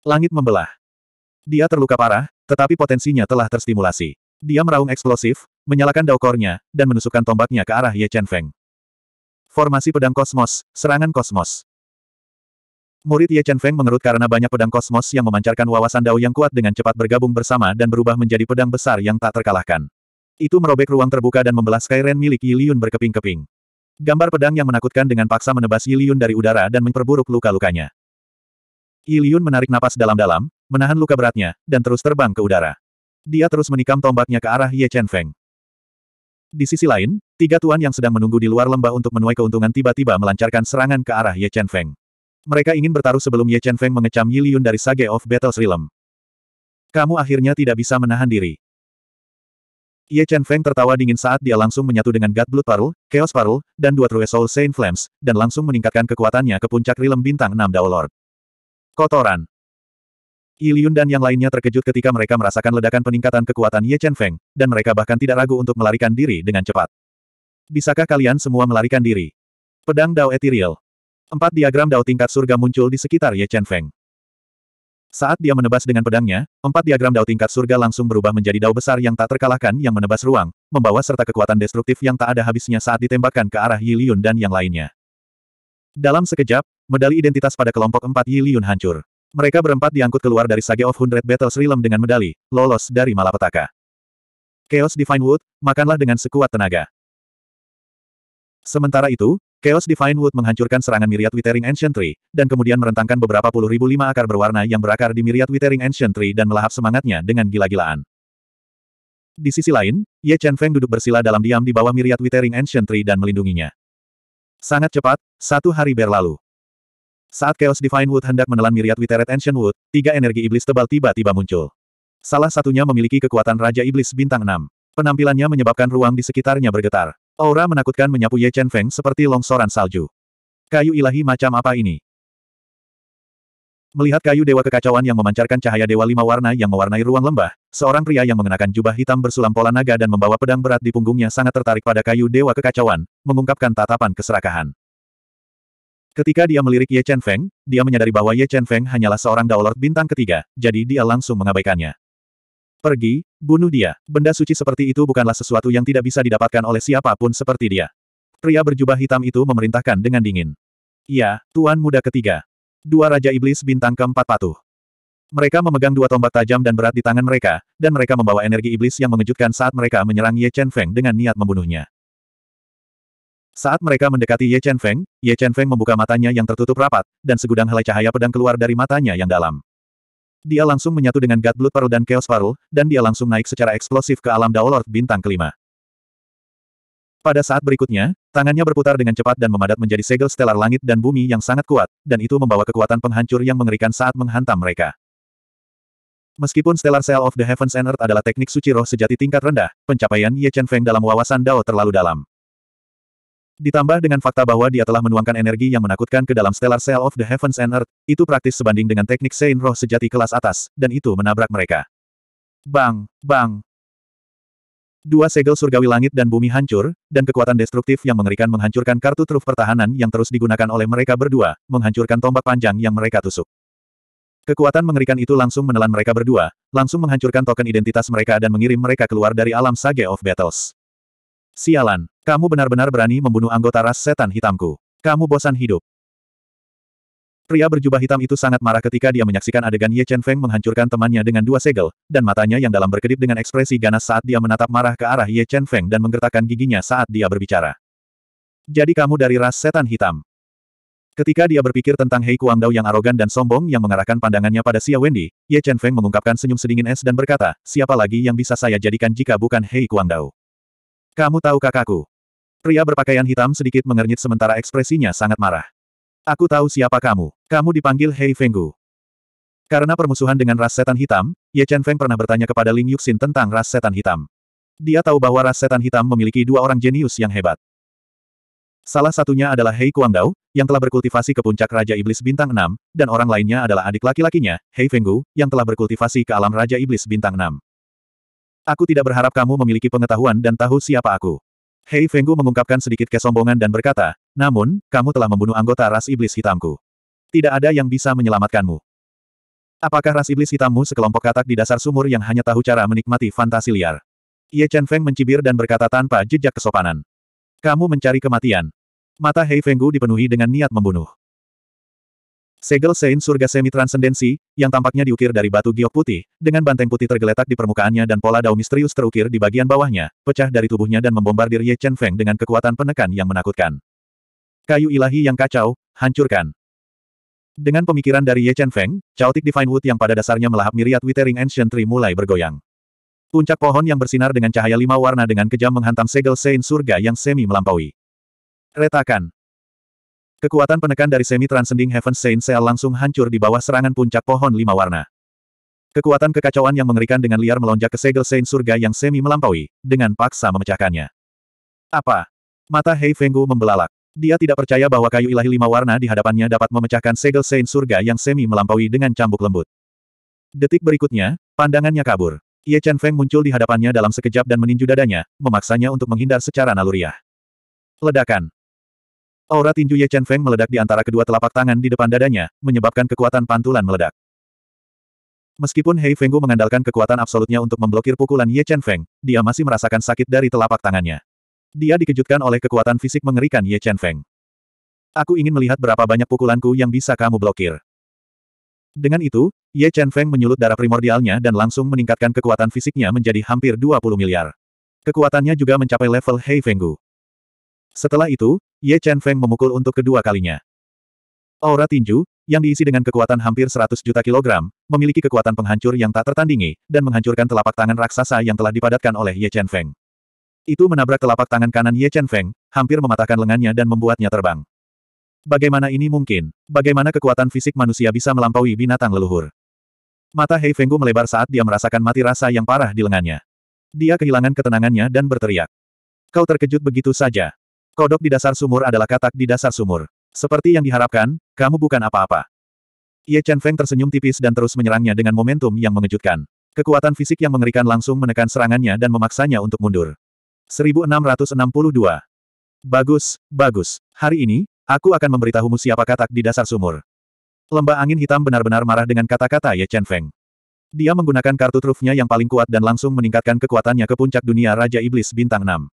Langit membelah. Dia terluka parah, tetapi potensinya telah terstimulasi. Dia meraung eksplosif, menyalakan daukornya, dan menusukkan tombaknya ke arah Ye Chen Feng. Formasi pedang kosmos, serangan kosmos. Murid Ye Chen Feng mengerut karena banyak pedang kosmos yang memancarkan wawasan dao yang kuat dengan cepat bergabung bersama dan berubah menjadi pedang besar yang tak terkalahkan. Itu merobek ruang terbuka dan membelah Skyren milik Yiliun berkeping-keping. Gambar pedang yang menakutkan dengan paksa menebas Yiliun dari udara dan memperburuk luka-lukanya. Yiliun menarik napas dalam-dalam, menahan luka beratnya, dan terus terbang ke udara. Dia terus menikam tombaknya ke arah Ye Chen Feng. Di sisi lain, tiga tuan yang sedang menunggu di luar lembah untuk menuai keuntungan tiba-tiba melancarkan serangan ke arah Ye Chen Feng. Mereka ingin bertaruh sebelum Ye Chen Feng mengecam Yiliun dari Sage of Battles Realm. Kamu akhirnya tidak bisa menahan diri. Ye Chen Feng tertawa dingin saat dia langsung menyatu dengan God Blood Parul, Chaos Parul, dan dua True Soul Saint Flames, dan langsung meningkatkan kekuatannya ke puncak rilem bintang 6 Dao Lord. Kotoran Yiliun dan yang lainnya terkejut ketika mereka merasakan ledakan peningkatan kekuatan Ye Chen Feng, dan mereka bahkan tidak ragu untuk melarikan diri dengan cepat. Bisakah kalian semua melarikan diri? Pedang Dao Ethereal. Empat diagram Dao tingkat surga muncul di sekitar Ye Chen Feng. Saat dia menebas dengan pedangnya, empat diagram dao tingkat surga langsung berubah menjadi dao besar yang tak terkalahkan yang menebas ruang, membawa serta kekuatan destruktif yang tak ada habisnya saat ditembakkan ke arah Yiliun dan yang lainnya. Dalam sekejap, medali identitas pada kelompok empat Yiliun hancur. Mereka berempat diangkut keluar dari Sage of Hundred Battles Realm dengan medali, lolos dari malapetaka. Chaos Divine Wood, makanlah dengan sekuat tenaga. Sementara itu, Chaos Divine Wood menghancurkan serangan Myriad Withering Ancient Tree, dan kemudian merentangkan beberapa puluh ribu lima akar berwarna yang berakar di Myriad Withering Ancient Tree dan melahap semangatnya dengan gila-gilaan. Di sisi lain, Ye Chen Feng duduk bersila dalam diam di bawah Myriad Withering Ancient Tree dan melindunginya. Sangat cepat, satu hari berlalu. Saat Chaos Divine Wood hendak menelan Myriad Withered Ancient Wood, tiga energi iblis tebal tiba-tiba muncul. Salah satunya memiliki kekuatan Raja Iblis Bintang 6. Penampilannya menyebabkan ruang di sekitarnya bergetar. Aura menakutkan menyapu Ye Chen Feng seperti longsoran salju. Kayu ilahi macam apa ini? Melihat kayu dewa kekacauan yang memancarkan cahaya dewa lima warna yang mewarnai ruang lembah, seorang pria yang mengenakan jubah hitam bersulam pola naga dan membawa pedang berat di punggungnya sangat tertarik pada kayu dewa kekacauan, mengungkapkan tatapan keserakahan. Ketika dia melirik Ye Chen Feng, dia menyadari bahwa Ye Chen Feng hanyalah seorang Daolord bintang ketiga, jadi dia langsung mengabaikannya. Pergi, bunuh dia. Benda suci seperti itu bukanlah sesuatu yang tidak bisa didapatkan oleh siapapun seperti dia. Pria berjubah hitam itu memerintahkan dengan dingin. Ya, Tuan Muda ketiga. Dua Raja Iblis bintang keempat patuh. Mereka memegang dua tombak tajam dan berat di tangan mereka, dan mereka membawa energi iblis yang mengejutkan saat mereka menyerang Ye Chen Feng dengan niat membunuhnya. Saat mereka mendekati Ye Chen Feng, Ye Chen Feng membuka matanya yang tertutup rapat, dan segudang helai cahaya pedang keluar dari matanya yang dalam. Dia langsung menyatu dengan God Blood Paru dan Chaos Paru, dan dia langsung naik secara eksplosif ke alam Daolord bintang kelima. Pada saat berikutnya, tangannya berputar dengan cepat dan memadat menjadi segel stellar langit dan bumi yang sangat kuat, dan itu membawa kekuatan penghancur yang mengerikan saat menghantam mereka. Meskipun Stellar Cell of the Heavens and Earth adalah teknik suci roh sejati tingkat rendah, pencapaian Ye Chen Feng dalam wawasan Dao terlalu dalam. Ditambah dengan fakta bahwa dia telah menuangkan energi yang menakutkan ke dalam Stellar Cell of the Heavens and Earth, itu praktis sebanding dengan teknik Saint Roh sejati kelas atas, dan itu menabrak mereka. Bang! Bang! Dua segel surgawi langit dan bumi hancur, dan kekuatan destruktif yang mengerikan menghancurkan kartu truf pertahanan yang terus digunakan oleh mereka berdua, menghancurkan tombak panjang yang mereka tusuk. Kekuatan mengerikan itu langsung menelan mereka berdua, langsung menghancurkan token identitas mereka dan mengirim mereka keluar dari alam Sage of Battles. Sialan, kamu benar-benar berani membunuh anggota ras setan hitamku. Kamu bosan hidup. Pria berjubah hitam itu sangat marah ketika dia menyaksikan adegan Ye Chen Feng menghancurkan temannya dengan dua segel, dan matanya yang dalam berkedip dengan ekspresi ganas saat dia menatap marah ke arah Ye Chen Feng dan menggertakkan giginya saat dia berbicara. Jadi kamu dari ras setan hitam. Ketika dia berpikir tentang Hei Kuang Dao yang arogan dan sombong yang mengarahkan pandangannya pada Xia Wendy, Ye Chen Feng mengungkapkan senyum sedingin es dan berkata, siapa lagi yang bisa saya jadikan jika bukan Hei Kuang Dao? Kamu tahu kakakku? Pria berpakaian hitam sedikit mengernyit sementara ekspresinya sangat marah. Aku tahu siapa kamu. Kamu dipanggil Hei Fenggu. Karena permusuhan dengan ras setan hitam, Ye Chen Feng pernah bertanya kepada Ling Yuxin tentang ras setan hitam. Dia tahu bahwa ras setan hitam memiliki dua orang jenius yang hebat. Salah satunya adalah Hei Kuang Dao yang telah berkultivasi ke puncak Raja Iblis Bintang 6, dan orang lainnya adalah adik laki-lakinya, Hei Fenggu, yang telah berkultivasi ke alam Raja Iblis Bintang 6. Aku tidak berharap kamu memiliki pengetahuan dan tahu siapa aku. Hei Fenggu mengungkapkan sedikit kesombongan dan berkata, namun, kamu telah membunuh anggota ras iblis hitamku. Tidak ada yang bisa menyelamatkanmu. Apakah ras iblis hitammu sekelompok katak di dasar sumur yang hanya tahu cara menikmati fantasi liar? Ye Chen Feng mencibir dan berkata tanpa jejak kesopanan. Kamu mencari kematian. Mata Hei Fenggu dipenuhi dengan niat membunuh. Segel Sein surga semi Transcendensi, yang tampaknya diukir dari batu giok putih, dengan banteng putih tergeletak di permukaannya dan pola dao misterius terukir di bagian bawahnya, pecah dari tubuhnya dan membombardir Ye Chen Feng dengan kekuatan penekan yang menakutkan. Kayu ilahi yang kacau, hancurkan. Dengan pemikiran dari Ye Chen Feng, caotik Divine Wood yang pada dasarnya melahap miriat Withering Ancient Tree mulai bergoyang. Puncak pohon yang bersinar dengan cahaya lima warna dengan kejam menghantam segel Sein surga yang semi melampaui. Retakan. Kekuatan penekan dari semi transcending Heaven Saint Seal langsung hancur di bawah serangan puncak pohon lima warna. Kekuatan kekacauan yang mengerikan dengan liar melonjak ke segel Saint surga yang semi melampaui, dengan paksa memecahkannya. Apa? Mata Hei Fenggu membelalak. Dia tidak percaya bahwa kayu ilahi lima warna di hadapannya dapat memecahkan segel Saint surga yang semi melampaui dengan cambuk lembut. Detik berikutnya, pandangannya kabur. Ye Chen Feng muncul di hadapannya dalam sekejap dan meninju dadanya, memaksanya untuk menghindar secara naluriah. Ledakan. Aura tinju Ye Chen Feng meledak di antara kedua telapak tangan di depan dadanya, menyebabkan kekuatan pantulan meledak. Meskipun Hei Fenggu mengandalkan kekuatan absolutnya untuk memblokir pukulan Ye Chen Feng, dia masih merasakan sakit dari telapak tangannya. Dia dikejutkan oleh kekuatan fisik mengerikan Ye Chen Feng. Aku ingin melihat berapa banyak pukulanku yang bisa kamu blokir. Dengan itu, Ye Chen Feng menyulut darah primordialnya dan langsung meningkatkan kekuatan fisiknya menjadi hampir 20 miliar. Kekuatannya juga mencapai level Hei Fenggu. Setelah itu, Ye Chen Feng memukul untuk kedua kalinya. Aura tinju, yang diisi dengan kekuatan hampir 100 juta kilogram, memiliki kekuatan penghancur yang tak tertandingi, dan menghancurkan telapak tangan raksasa yang telah dipadatkan oleh Ye Chen Feng. Itu menabrak telapak tangan kanan Ye Chen Feng, hampir mematahkan lengannya dan membuatnya terbang. Bagaimana ini mungkin? Bagaimana kekuatan fisik manusia bisa melampaui binatang leluhur? Mata Hei Fenggu melebar saat dia merasakan mati rasa yang parah di lengannya. Dia kehilangan ketenangannya dan berteriak. Kau terkejut begitu saja. Kodok di dasar sumur adalah katak di dasar sumur. Seperti yang diharapkan, kamu bukan apa-apa. Ye Chen Feng tersenyum tipis dan terus menyerangnya dengan momentum yang mengejutkan. Kekuatan fisik yang mengerikan langsung menekan serangannya dan memaksanya untuk mundur. 1662. Bagus, bagus. Hari ini, aku akan memberitahumu siapa katak di dasar sumur. Lembah angin hitam benar-benar marah dengan kata-kata Ye Chen Feng. Dia menggunakan kartu trufnya yang paling kuat dan langsung meningkatkan kekuatannya ke puncak dunia Raja Iblis Bintang 6.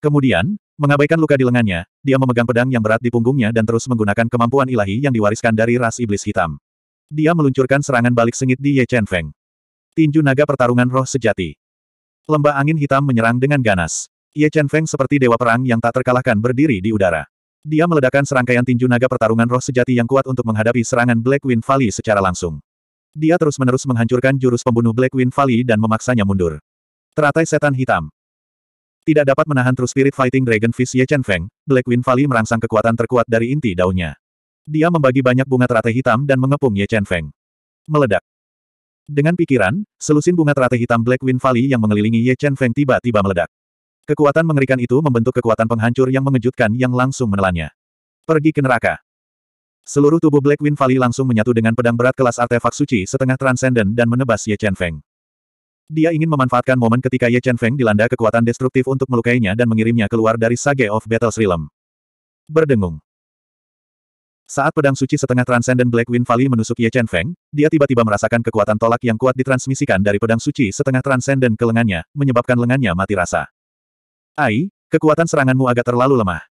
Kemudian, mengabaikan luka di lengannya, dia memegang pedang yang berat di punggungnya dan terus menggunakan kemampuan ilahi yang diwariskan dari ras iblis hitam. Dia meluncurkan serangan balik sengit di Ye Chen Feng. Tinju naga pertarungan roh sejati. Lembah angin hitam menyerang dengan ganas. Ye Chen Feng seperti dewa perang yang tak terkalahkan berdiri di udara. Dia meledakkan serangkaian tinju naga pertarungan roh sejati yang kuat untuk menghadapi serangan Black Wind Valley secara langsung. Dia terus-menerus menghancurkan jurus pembunuh Black Wind Valley dan memaksanya mundur. Teratai setan hitam. Tidak dapat menahan True Spirit Fighting Dragon Fist Ye Chen Feng, Black Wind Valley merangsang kekuatan terkuat dari inti daunnya. Dia membagi banyak bunga teratai hitam dan mengepung Ye Chen Feng. Meledak. Dengan pikiran, selusin bunga teratai hitam Black Wind Valley yang mengelilingi Ye Chen Feng tiba-tiba meledak. Kekuatan mengerikan itu membentuk kekuatan penghancur yang mengejutkan yang langsung menelannya. Pergi ke neraka. Seluruh tubuh Black Wind Valley langsung menyatu dengan pedang berat kelas artefak suci setengah transenden dan menebas Ye Chen Feng. Dia ingin memanfaatkan momen ketika Ye Chen Feng dilanda kekuatan destruktif untuk melukainya dan mengirimnya keluar dari Sage of Battles Realm. Berdengung. Saat pedang suci setengah Transcendent Black Wind Valley menusuk Ye Chen Feng, dia tiba-tiba merasakan kekuatan tolak yang kuat ditransmisikan dari pedang suci setengah Transcendent ke lengannya, menyebabkan lengannya mati rasa. Ai, kekuatan seranganmu agak terlalu lemah.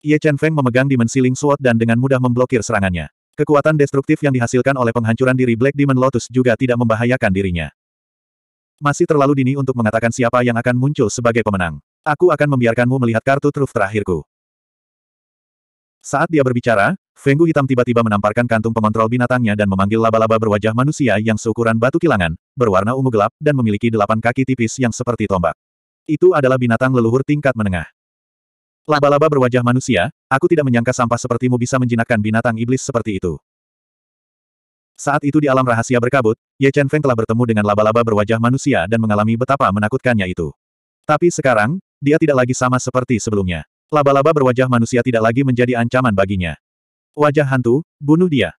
Ye Chen Feng memegang Demon siling Sword dan dengan mudah memblokir serangannya. Kekuatan destruktif yang dihasilkan oleh penghancuran diri Black Demon Lotus juga tidak membahayakan dirinya. Masih terlalu dini untuk mengatakan siapa yang akan muncul sebagai pemenang. Aku akan membiarkanmu melihat kartu truf terakhirku. Saat dia berbicara, Fenggu hitam tiba-tiba menamparkan kantung pengontrol binatangnya dan memanggil laba-laba berwajah manusia yang seukuran batu kilangan, berwarna ungu gelap, dan memiliki delapan kaki tipis yang seperti tombak. Itu adalah binatang leluhur tingkat menengah. Laba-laba berwajah manusia, aku tidak menyangka sampah sepertimu bisa menjinakkan binatang iblis seperti itu. Saat itu di alam rahasia berkabut, Ye Chen Feng telah bertemu dengan laba-laba berwajah manusia dan mengalami betapa menakutkannya itu. Tapi sekarang, dia tidak lagi sama seperti sebelumnya. Laba-laba berwajah manusia tidak lagi menjadi ancaman baginya. Wajah hantu, bunuh dia.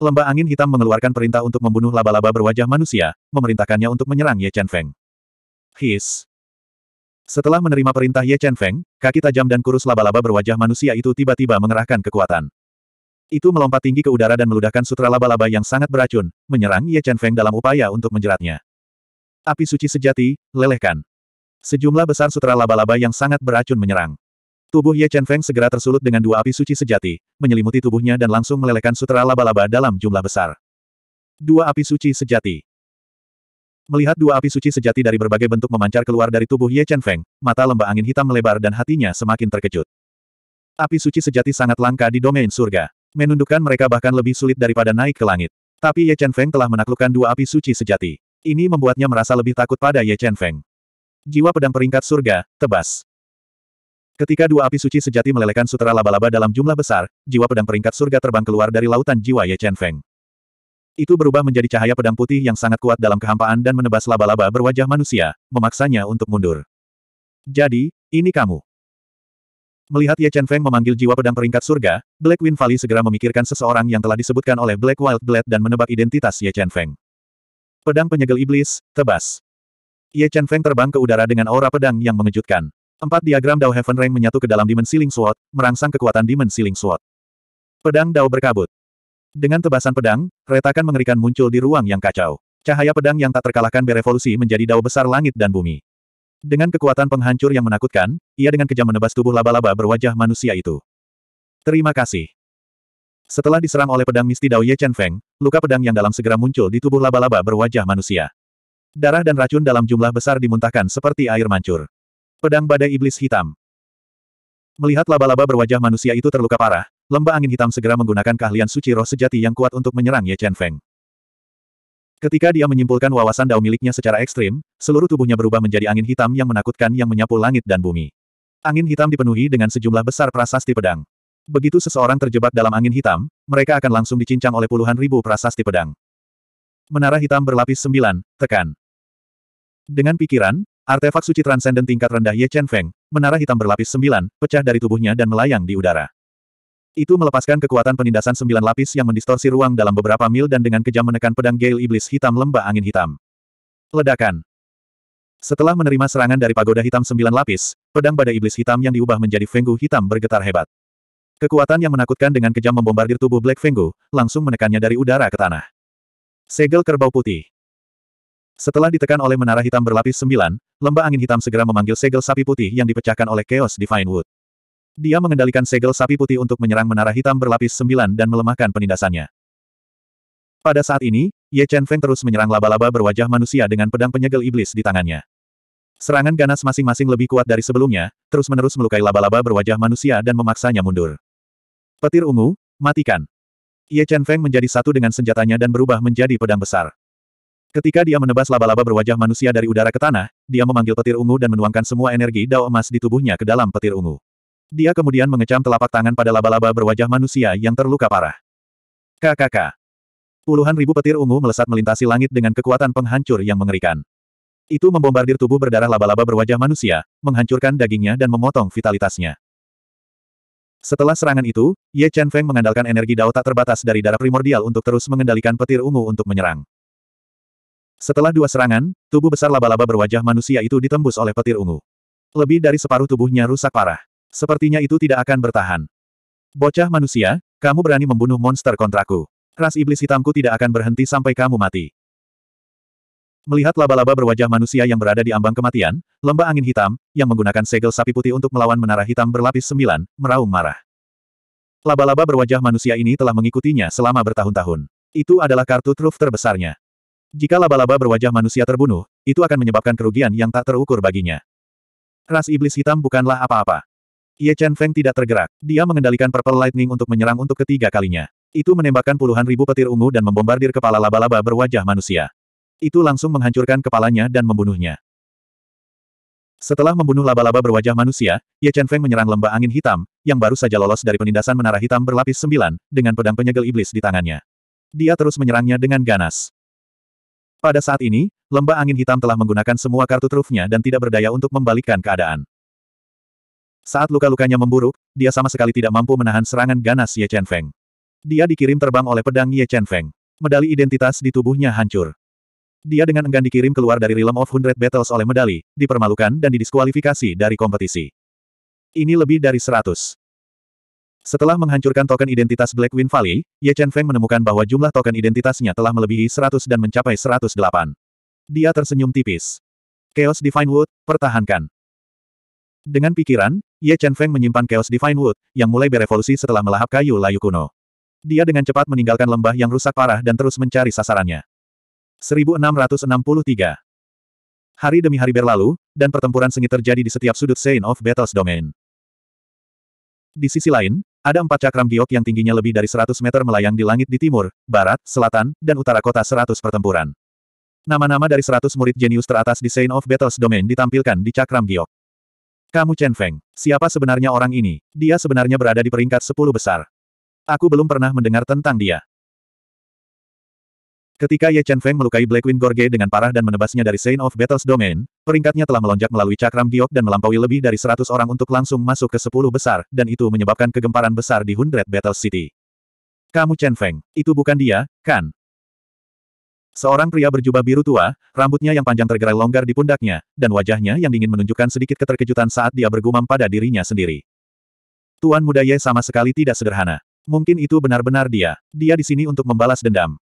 Lembah angin hitam mengeluarkan perintah untuk membunuh laba-laba berwajah manusia, memerintahkannya untuk menyerang Ye Chen Feng. His. Setelah menerima perintah Ye Chen Feng, kaki tajam dan kurus laba-laba berwajah manusia itu tiba-tiba mengerahkan kekuatan. Itu melompat tinggi ke udara dan meludahkan sutra laba-laba yang sangat beracun, menyerang Ye Chen Feng dalam upaya untuk menjeratnya. Api suci sejati, lelehkan. Sejumlah besar sutra laba-laba yang sangat beracun menyerang. Tubuh Ye Chen Feng segera tersulut dengan dua api suci sejati, menyelimuti tubuhnya dan langsung melelehkan sutra laba-laba dalam jumlah besar. Dua api suci sejati. Melihat dua api suci sejati dari berbagai bentuk memancar keluar dari tubuh Ye Chen Feng, mata lembah angin hitam melebar dan hatinya semakin terkejut. Api suci sejati sangat langka di domain surga. Menundukkan mereka bahkan lebih sulit daripada naik ke langit. Tapi Ye Chen Feng telah menaklukkan dua api suci sejati. Ini membuatnya merasa lebih takut pada Ye Chen Feng. Jiwa pedang peringkat surga, tebas. Ketika dua api suci sejati melelehkan sutera laba-laba dalam jumlah besar, jiwa pedang peringkat surga terbang keluar dari lautan jiwa Ye Chen Feng. Itu berubah menjadi cahaya pedang putih yang sangat kuat dalam kehampaan dan menebas laba-laba berwajah manusia, memaksanya untuk mundur. Jadi, ini kamu. Melihat Ye Chen Feng memanggil jiwa pedang peringkat surga, Black Wind Valley segera memikirkan seseorang yang telah disebutkan oleh Black Wild Blade dan menebak identitas Ye Chen Feng. Pedang penyegel iblis, tebas. Ye Chen Feng terbang ke udara dengan aura pedang yang mengejutkan. Empat diagram Dao Heaven Ring menyatu ke dalam Demon Ling Sword, merangsang kekuatan Demon Ling Sword. Pedang Dao berkabut. Dengan tebasan pedang, retakan mengerikan muncul di ruang yang kacau. Cahaya pedang yang tak terkalahkan berevolusi menjadi dao besar langit dan bumi. Dengan kekuatan penghancur yang menakutkan, ia dengan kejam menebas tubuh laba-laba berwajah manusia itu. Terima kasih. Setelah diserang oleh pedang misti Dao Ye Chen Feng, luka pedang yang dalam segera muncul di tubuh laba-laba berwajah manusia. Darah dan racun dalam jumlah besar dimuntahkan seperti air mancur. Pedang badai iblis hitam. Melihat laba-laba berwajah manusia itu terluka parah, lembah angin hitam segera menggunakan keahlian suci roh sejati yang kuat untuk menyerang Ye Chen Feng. Ketika dia menyimpulkan wawasan dao miliknya secara ekstrim, seluruh tubuhnya berubah menjadi angin hitam yang menakutkan yang menyapu langit dan bumi. Angin hitam dipenuhi dengan sejumlah besar prasasti pedang. Begitu seseorang terjebak dalam angin hitam, mereka akan langsung dicincang oleh puluhan ribu prasasti pedang. Menara hitam berlapis sembilan, tekan. Dengan pikiran, artefak suci transenden tingkat rendah Ye Chen Feng, menara hitam berlapis sembilan, pecah dari tubuhnya dan melayang di udara. Itu melepaskan kekuatan penindasan sembilan lapis yang mendistorsi ruang dalam beberapa mil dan dengan kejam menekan pedang Gale Iblis Hitam Lembah Angin Hitam. Ledakan. Setelah menerima serangan dari pagoda hitam sembilan lapis, pedang Badai iblis hitam yang diubah menjadi Fenggu hitam bergetar hebat. Kekuatan yang menakutkan dengan kejam membombardir tubuh Black Fenggu, langsung menekannya dari udara ke tanah. Segel kerbau putih. Setelah ditekan oleh menara hitam berlapis sembilan, lembah angin hitam segera memanggil segel sapi putih yang dipecahkan oleh Chaos Divine Wood. Dia mengendalikan segel sapi putih untuk menyerang menara hitam berlapis sembilan dan melemahkan penindasannya. Pada saat ini, Ye Chen Feng terus menyerang laba-laba berwajah manusia dengan pedang penyegel iblis di tangannya. Serangan ganas masing-masing lebih kuat dari sebelumnya, terus-menerus melukai laba-laba berwajah manusia dan memaksanya mundur. Petir ungu, matikan. Ye Chen Feng menjadi satu dengan senjatanya dan berubah menjadi pedang besar. Ketika dia menebas laba-laba berwajah manusia dari udara ke tanah, dia memanggil petir ungu dan menuangkan semua energi dao emas di tubuhnya ke dalam petir ungu. Dia kemudian mengecam telapak tangan pada laba-laba berwajah manusia yang terluka parah. KKK. Puluhan ribu petir ungu melesat melintasi langit dengan kekuatan penghancur yang mengerikan. Itu membombardir tubuh berdarah laba-laba berwajah manusia, menghancurkan dagingnya dan memotong vitalitasnya. Setelah serangan itu, Ye Chen Feng mengandalkan energi Dao tak terbatas dari darah primordial untuk terus mengendalikan petir ungu untuk menyerang. Setelah dua serangan, tubuh besar laba-laba berwajah manusia itu ditembus oleh petir ungu. Lebih dari separuh tubuhnya rusak parah. Sepertinya itu tidak akan bertahan. Bocah manusia, kamu berani membunuh monster kontrakku. Ras iblis hitamku tidak akan berhenti sampai kamu mati. Melihat laba-laba berwajah manusia yang berada di ambang kematian, lembah angin hitam, yang menggunakan segel sapi putih untuk melawan menara hitam berlapis sembilan, meraung marah. Laba-laba berwajah manusia ini telah mengikutinya selama bertahun-tahun. Itu adalah kartu truf terbesarnya. Jika laba-laba berwajah manusia terbunuh, itu akan menyebabkan kerugian yang tak terukur baginya. Ras iblis hitam bukanlah apa-apa. Ye Chen Feng tidak tergerak. Dia mengendalikan Purple Lightning untuk menyerang untuk ketiga kalinya. Itu menembakkan puluhan ribu petir ungu dan membombardir kepala laba-laba berwajah manusia. Itu langsung menghancurkan kepalanya dan membunuhnya. Setelah membunuh laba-laba berwajah manusia, Ye Chen Feng menyerang lembah angin hitam, yang baru saja lolos dari penindasan menara hitam berlapis sembilan, dengan pedang penyegel iblis di tangannya. Dia terus menyerangnya dengan ganas. Pada saat ini, lembah angin hitam telah menggunakan semua kartu trufnya dan tidak berdaya untuk membalikkan keadaan. Saat luka-lukanya memburuk, dia sama sekali tidak mampu menahan serangan ganas Ye Chen Feng. Dia dikirim terbang oleh pedang Ye Chen Feng. Medali identitas di tubuhnya hancur. Dia dengan enggan dikirim keluar dari Realm of Hundred Battles oleh medali, dipermalukan dan didiskualifikasi dari kompetisi. Ini lebih dari seratus. Setelah menghancurkan token identitas Black Wind Valley, Ye Chen Feng menemukan bahwa jumlah token identitasnya telah melebihi seratus dan mencapai seratus delapan. Dia tersenyum tipis. Chaos Divine Wood, pertahankan. Dengan pikiran, Ye Chen Feng menyimpan Chaos Divine Wood, yang mulai berevolusi setelah melahap kayu layu kuno. Dia dengan cepat meninggalkan lembah yang rusak parah dan terus mencari sasarannya. 1663 Hari demi hari berlalu, dan pertempuran sengit terjadi di setiap sudut Saint of Battles Domain. Di sisi lain, ada empat cakram giok yang tingginya lebih dari 100 meter melayang di langit di timur, barat, selatan, dan utara kota 100 pertempuran. Nama-nama dari 100 murid jenius teratas di Saint of Battles Domain ditampilkan di cakram giok. Kamu Chen Feng, siapa sebenarnya orang ini? Dia sebenarnya berada di peringkat 10 besar. Aku belum pernah mendengar tentang dia. Ketika Ye Chen Feng melukai Black Wind Gorge dengan parah dan menebasnya dari Saint of Battles Domain, peringkatnya telah melonjak melalui cakram giok dan melampaui lebih dari 100 orang untuk langsung masuk ke 10 besar, dan itu menyebabkan kegemparan besar di Hundred Battles City. Kamu Chen Feng, itu bukan dia, kan? Seorang pria berjubah biru tua, rambutnya yang panjang tergerai longgar di pundaknya, dan wajahnya yang dingin menunjukkan sedikit keterkejutan saat dia bergumam pada dirinya sendiri. Tuan muda Ye sama sekali tidak sederhana. Mungkin itu benar-benar dia. Dia di sini untuk membalas dendam.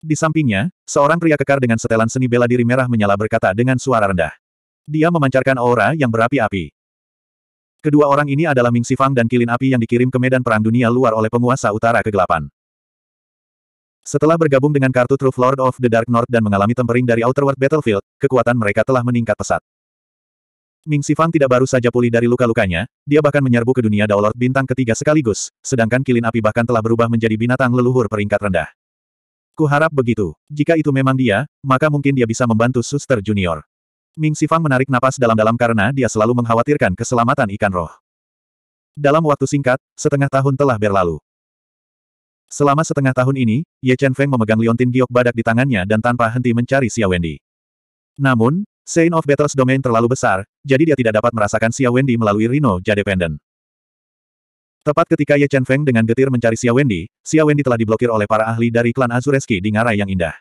Di sampingnya, seorang pria kekar dengan setelan seni bela diri merah menyala berkata dengan suara rendah. Dia memancarkan aura yang berapi-api. Kedua orang ini adalah Ming Sifang dan Kilin Api yang dikirim ke medan perang dunia luar oleh penguasa utara kegelapan. Setelah bergabung dengan kartu Truth Lord of the Dark North dan mengalami tempering dari Outer World Battlefield, kekuatan mereka telah meningkat pesat. Ming Sifang tidak baru saja pulih dari luka-lukanya, dia bahkan menyerbu ke dunia Daolord bintang ketiga sekaligus, sedangkan kilin api bahkan telah berubah menjadi binatang leluhur peringkat rendah. Kuharap begitu. Jika itu memang dia, maka mungkin dia bisa membantu Suster Junior. Ming Sifang menarik napas dalam-dalam karena dia selalu mengkhawatirkan keselamatan ikan roh. Dalam waktu singkat, setengah tahun telah berlalu. Selama setengah tahun ini, Ye Chen Feng memegang liontin giok badak di tangannya dan tanpa henti mencari Xia Wendy. Namun, Saint of Battle's Domain terlalu besar, jadi dia tidak dapat merasakan Xia Wendy melalui Rino Jade Pendant. Tepat ketika Ye Chen Feng dengan getir mencari Xia Wendy, Xia Wendy telah diblokir oleh para ahli dari klan Azureski di ngarai yang indah.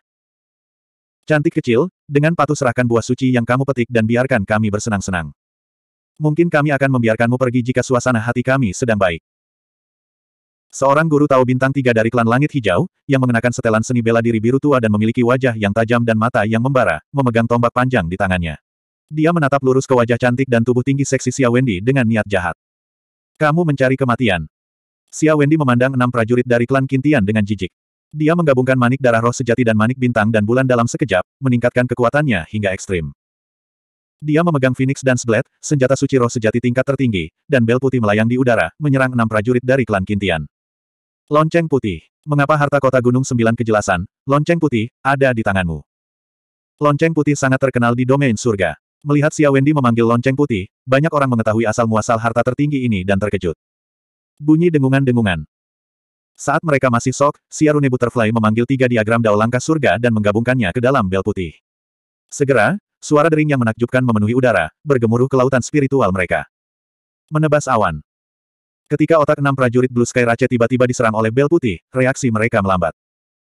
Cantik kecil, dengan patuh serahkan buah suci yang kamu petik dan biarkan kami bersenang-senang. Mungkin kami akan membiarkanmu pergi jika suasana hati kami sedang baik. Seorang guru tahu bintang tiga dari klan langit hijau, yang mengenakan setelan seni bela diri biru tua dan memiliki wajah yang tajam dan mata yang membara, memegang tombak panjang di tangannya. Dia menatap lurus ke wajah cantik dan tubuh tinggi seksi Xia Wendy dengan niat jahat. Kamu mencari kematian. Xia Wendy memandang enam prajurit dari klan Kintian dengan jijik. Dia menggabungkan manik darah roh sejati dan manik bintang dan bulan dalam sekejap, meningkatkan kekuatannya hingga ekstrim. Dia memegang Phoenix dan Blade, senjata suci roh sejati tingkat tertinggi, dan bel putih melayang di udara, menyerang enam prajurit dari klan Kintian. Lonceng putih. Mengapa harta kota Gunung Sembilan kejelasan, lonceng putih, ada di tanganmu. Lonceng putih sangat terkenal di domain surga. Melihat Xia Wendy memanggil lonceng putih, banyak orang mengetahui asal-muasal harta tertinggi ini dan terkejut. Bunyi dengungan-dengungan. Saat mereka masih sok, Rune Butterfly memanggil tiga diagram dao langkah surga dan menggabungkannya ke dalam bel putih. Segera, suara dering yang menakjubkan memenuhi udara, bergemuruh ke lautan spiritual mereka. Menebas awan. Ketika otak enam prajurit Blue Sky Rache tiba-tiba diserang oleh bel putih, reaksi mereka melambat.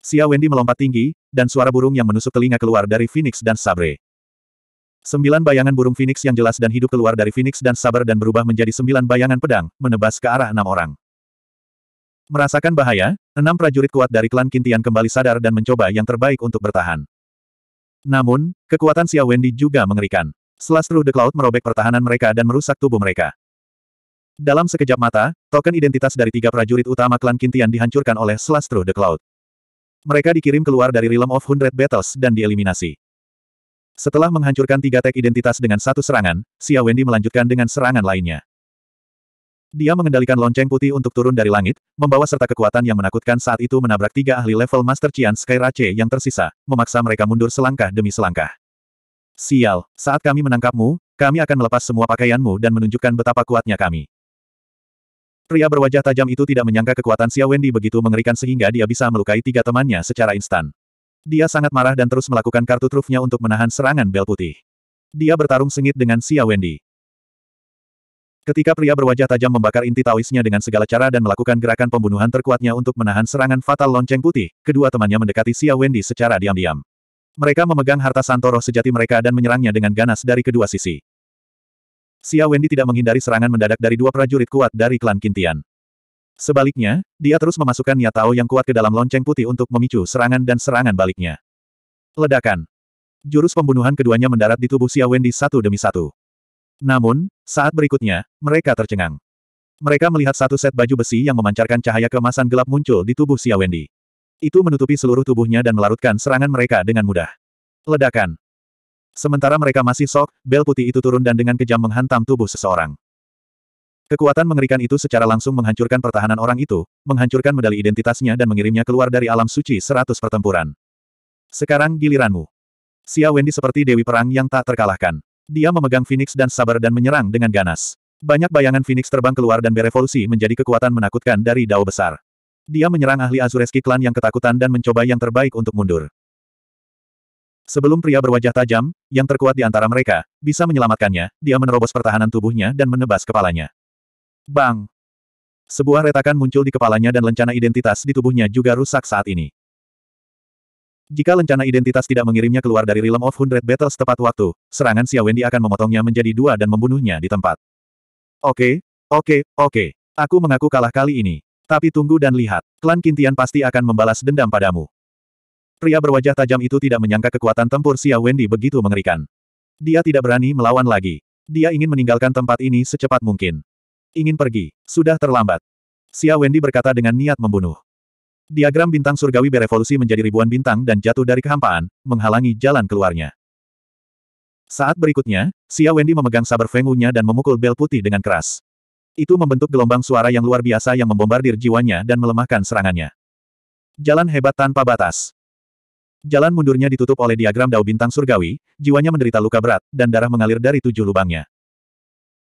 Xia Wendy melompat tinggi, dan suara burung yang menusuk telinga keluar dari Phoenix dan Sabre. Sembilan bayangan burung Phoenix yang jelas dan hidup keluar dari Phoenix dan Sabre dan berubah menjadi sembilan bayangan pedang, menebas ke arah enam orang. Merasakan bahaya, enam prajurit kuat dari klan Kintian kembali sadar dan mencoba yang terbaik untuk bertahan. Namun, kekuatan Xia Wendy juga mengerikan. Selastru The Cloud merobek pertahanan mereka dan merusak tubuh mereka. Dalam sekejap mata, token identitas dari tiga prajurit utama klan Kintian dihancurkan oleh Slash Through the Cloud. Mereka dikirim keluar dari Realm of Hundred Battles dan dieliminasi. Setelah menghancurkan tiga tag identitas dengan satu serangan, Xia Wendy melanjutkan dengan serangan lainnya. Dia mengendalikan lonceng putih untuk turun dari langit, membawa serta kekuatan yang menakutkan saat itu menabrak tiga ahli level Master Qian Sky Rache yang tersisa, memaksa mereka mundur selangkah demi selangkah. Sial, saat kami menangkapmu, kami akan melepas semua pakaianmu dan menunjukkan betapa kuatnya kami. Pria berwajah tajam itu tidak menyangka kekuatan Xia Wendy begitu mengerikan sehingga dia bisa melukai tiga temannya secara instan. Dia sangat marah dan terus melakukan kartu trufnya untuk menahan serangan bel putih. Dia bertarung sengit dengan Xia Wendy. Ketika pria berwajah tajam membakar inti tawisnya dengan segala cara dan melakukan gerakan pembunuhan terkuatnya untuk menahan serangan fatal lonceng putih, kedua temannya mendekati Xia Wendy secara diam-diam. Mereka memegang harta Santoro sejati mereka dan menyerangnya dengan ganas dari kedua sisi. Xia Wendy tidak menghindari serangan mendadak dari dua prajurit kuat dari klan Kintian. Sebaliknya, dia terus memasukkan Tao yang kuat ke dalam lonceng putih untuk memicu serangan dan serangan baliknya. Ledakan. Jurus pembunuhan keduanya mendarat di tubuh Xia Wendy satu demi satu. Namun, saat berikutnya, mereka tercengang. Mereka melihat satu set baju besi yang memancarkan cahaya kemasan gelap muncul di tubuh Xia Wendy. Itu menutupi seluruh tubuhnya dan melarutkan serangan mereka dengan mudah. Ledakan. Sementara mereka masih sok, bel putih itu turun dan dengan kejam menghantam tubuh seseorang. Kekuatan mengerikan itu secara langsung menghancurkan pertahanan orang itu, menghancurkan medali identitasnya dan mengirimnya keluar dari alam suci seratus pertempuran. Sekarang giliranmu. Xia Wendy seperti dewi perang yang tak terkalahkan. Dia memegang Phoenix dan sabar dan menyerang dengan ganas. Banyak bayangan Phoenix terbang keluar dan berevolusi menjadi kekuatan menakutkan dari Dao besar. Dia menyerang ahli Azureski klan yang ketakutan dan mencoba yang terbaik untuk mundur. Sebelum pria berwajah tajam, yang terkuat di antara mereka, bisa menyelamatkannya, dia menerobos pertahanan tubuhnya dan menebas kepalanya. Bang! Sebuah retakan muncul di kepalanya dan lencana identitas di tubuhnya juga rusak saat ini. Jika lencana identitas tidak mengirimnya keluar dari Realm of Hundred Battles tepat waktu, serangan Xia Wendy akan memotongnya menjadi dua dan membunuhnya di tempat. Oke, oke, oke. Aku mengaku kalah kali ini. Tapi tunggu dan lihat, klan Kintian pasti akan membalas dendam padamu. Pria berwajah tajam itu tidak menyangka kekuatan tempur Xia Wendy begitu mengerikan. Dia tidak berani melawan lagi. Dia ingin meninggalkan tempat ini secepat mungkin. Ingin pergi. Sudah terlambat. Xia Wendy berkata dengan niat membunuh. Diagram bintang surgawi berevolusi menjadi ribuan bintang dan jatuh dari kehampaan, menghalangi jalan keluarnya. Saat berikutnya, Xia Wendy memegang saber Fengunya dan memukul bel putih dengan keras. Itu membentuk gelombang suara yang luar biasa yang membombardir jiwanya dan melemahkan serangannya. Jalan hebat tanpa batas. Jalan mundurnya ditutup oleh diagram dao bintang surgawi, jiwanya menderita luka berat, dan darah mengalir dari tujuh lubangnya.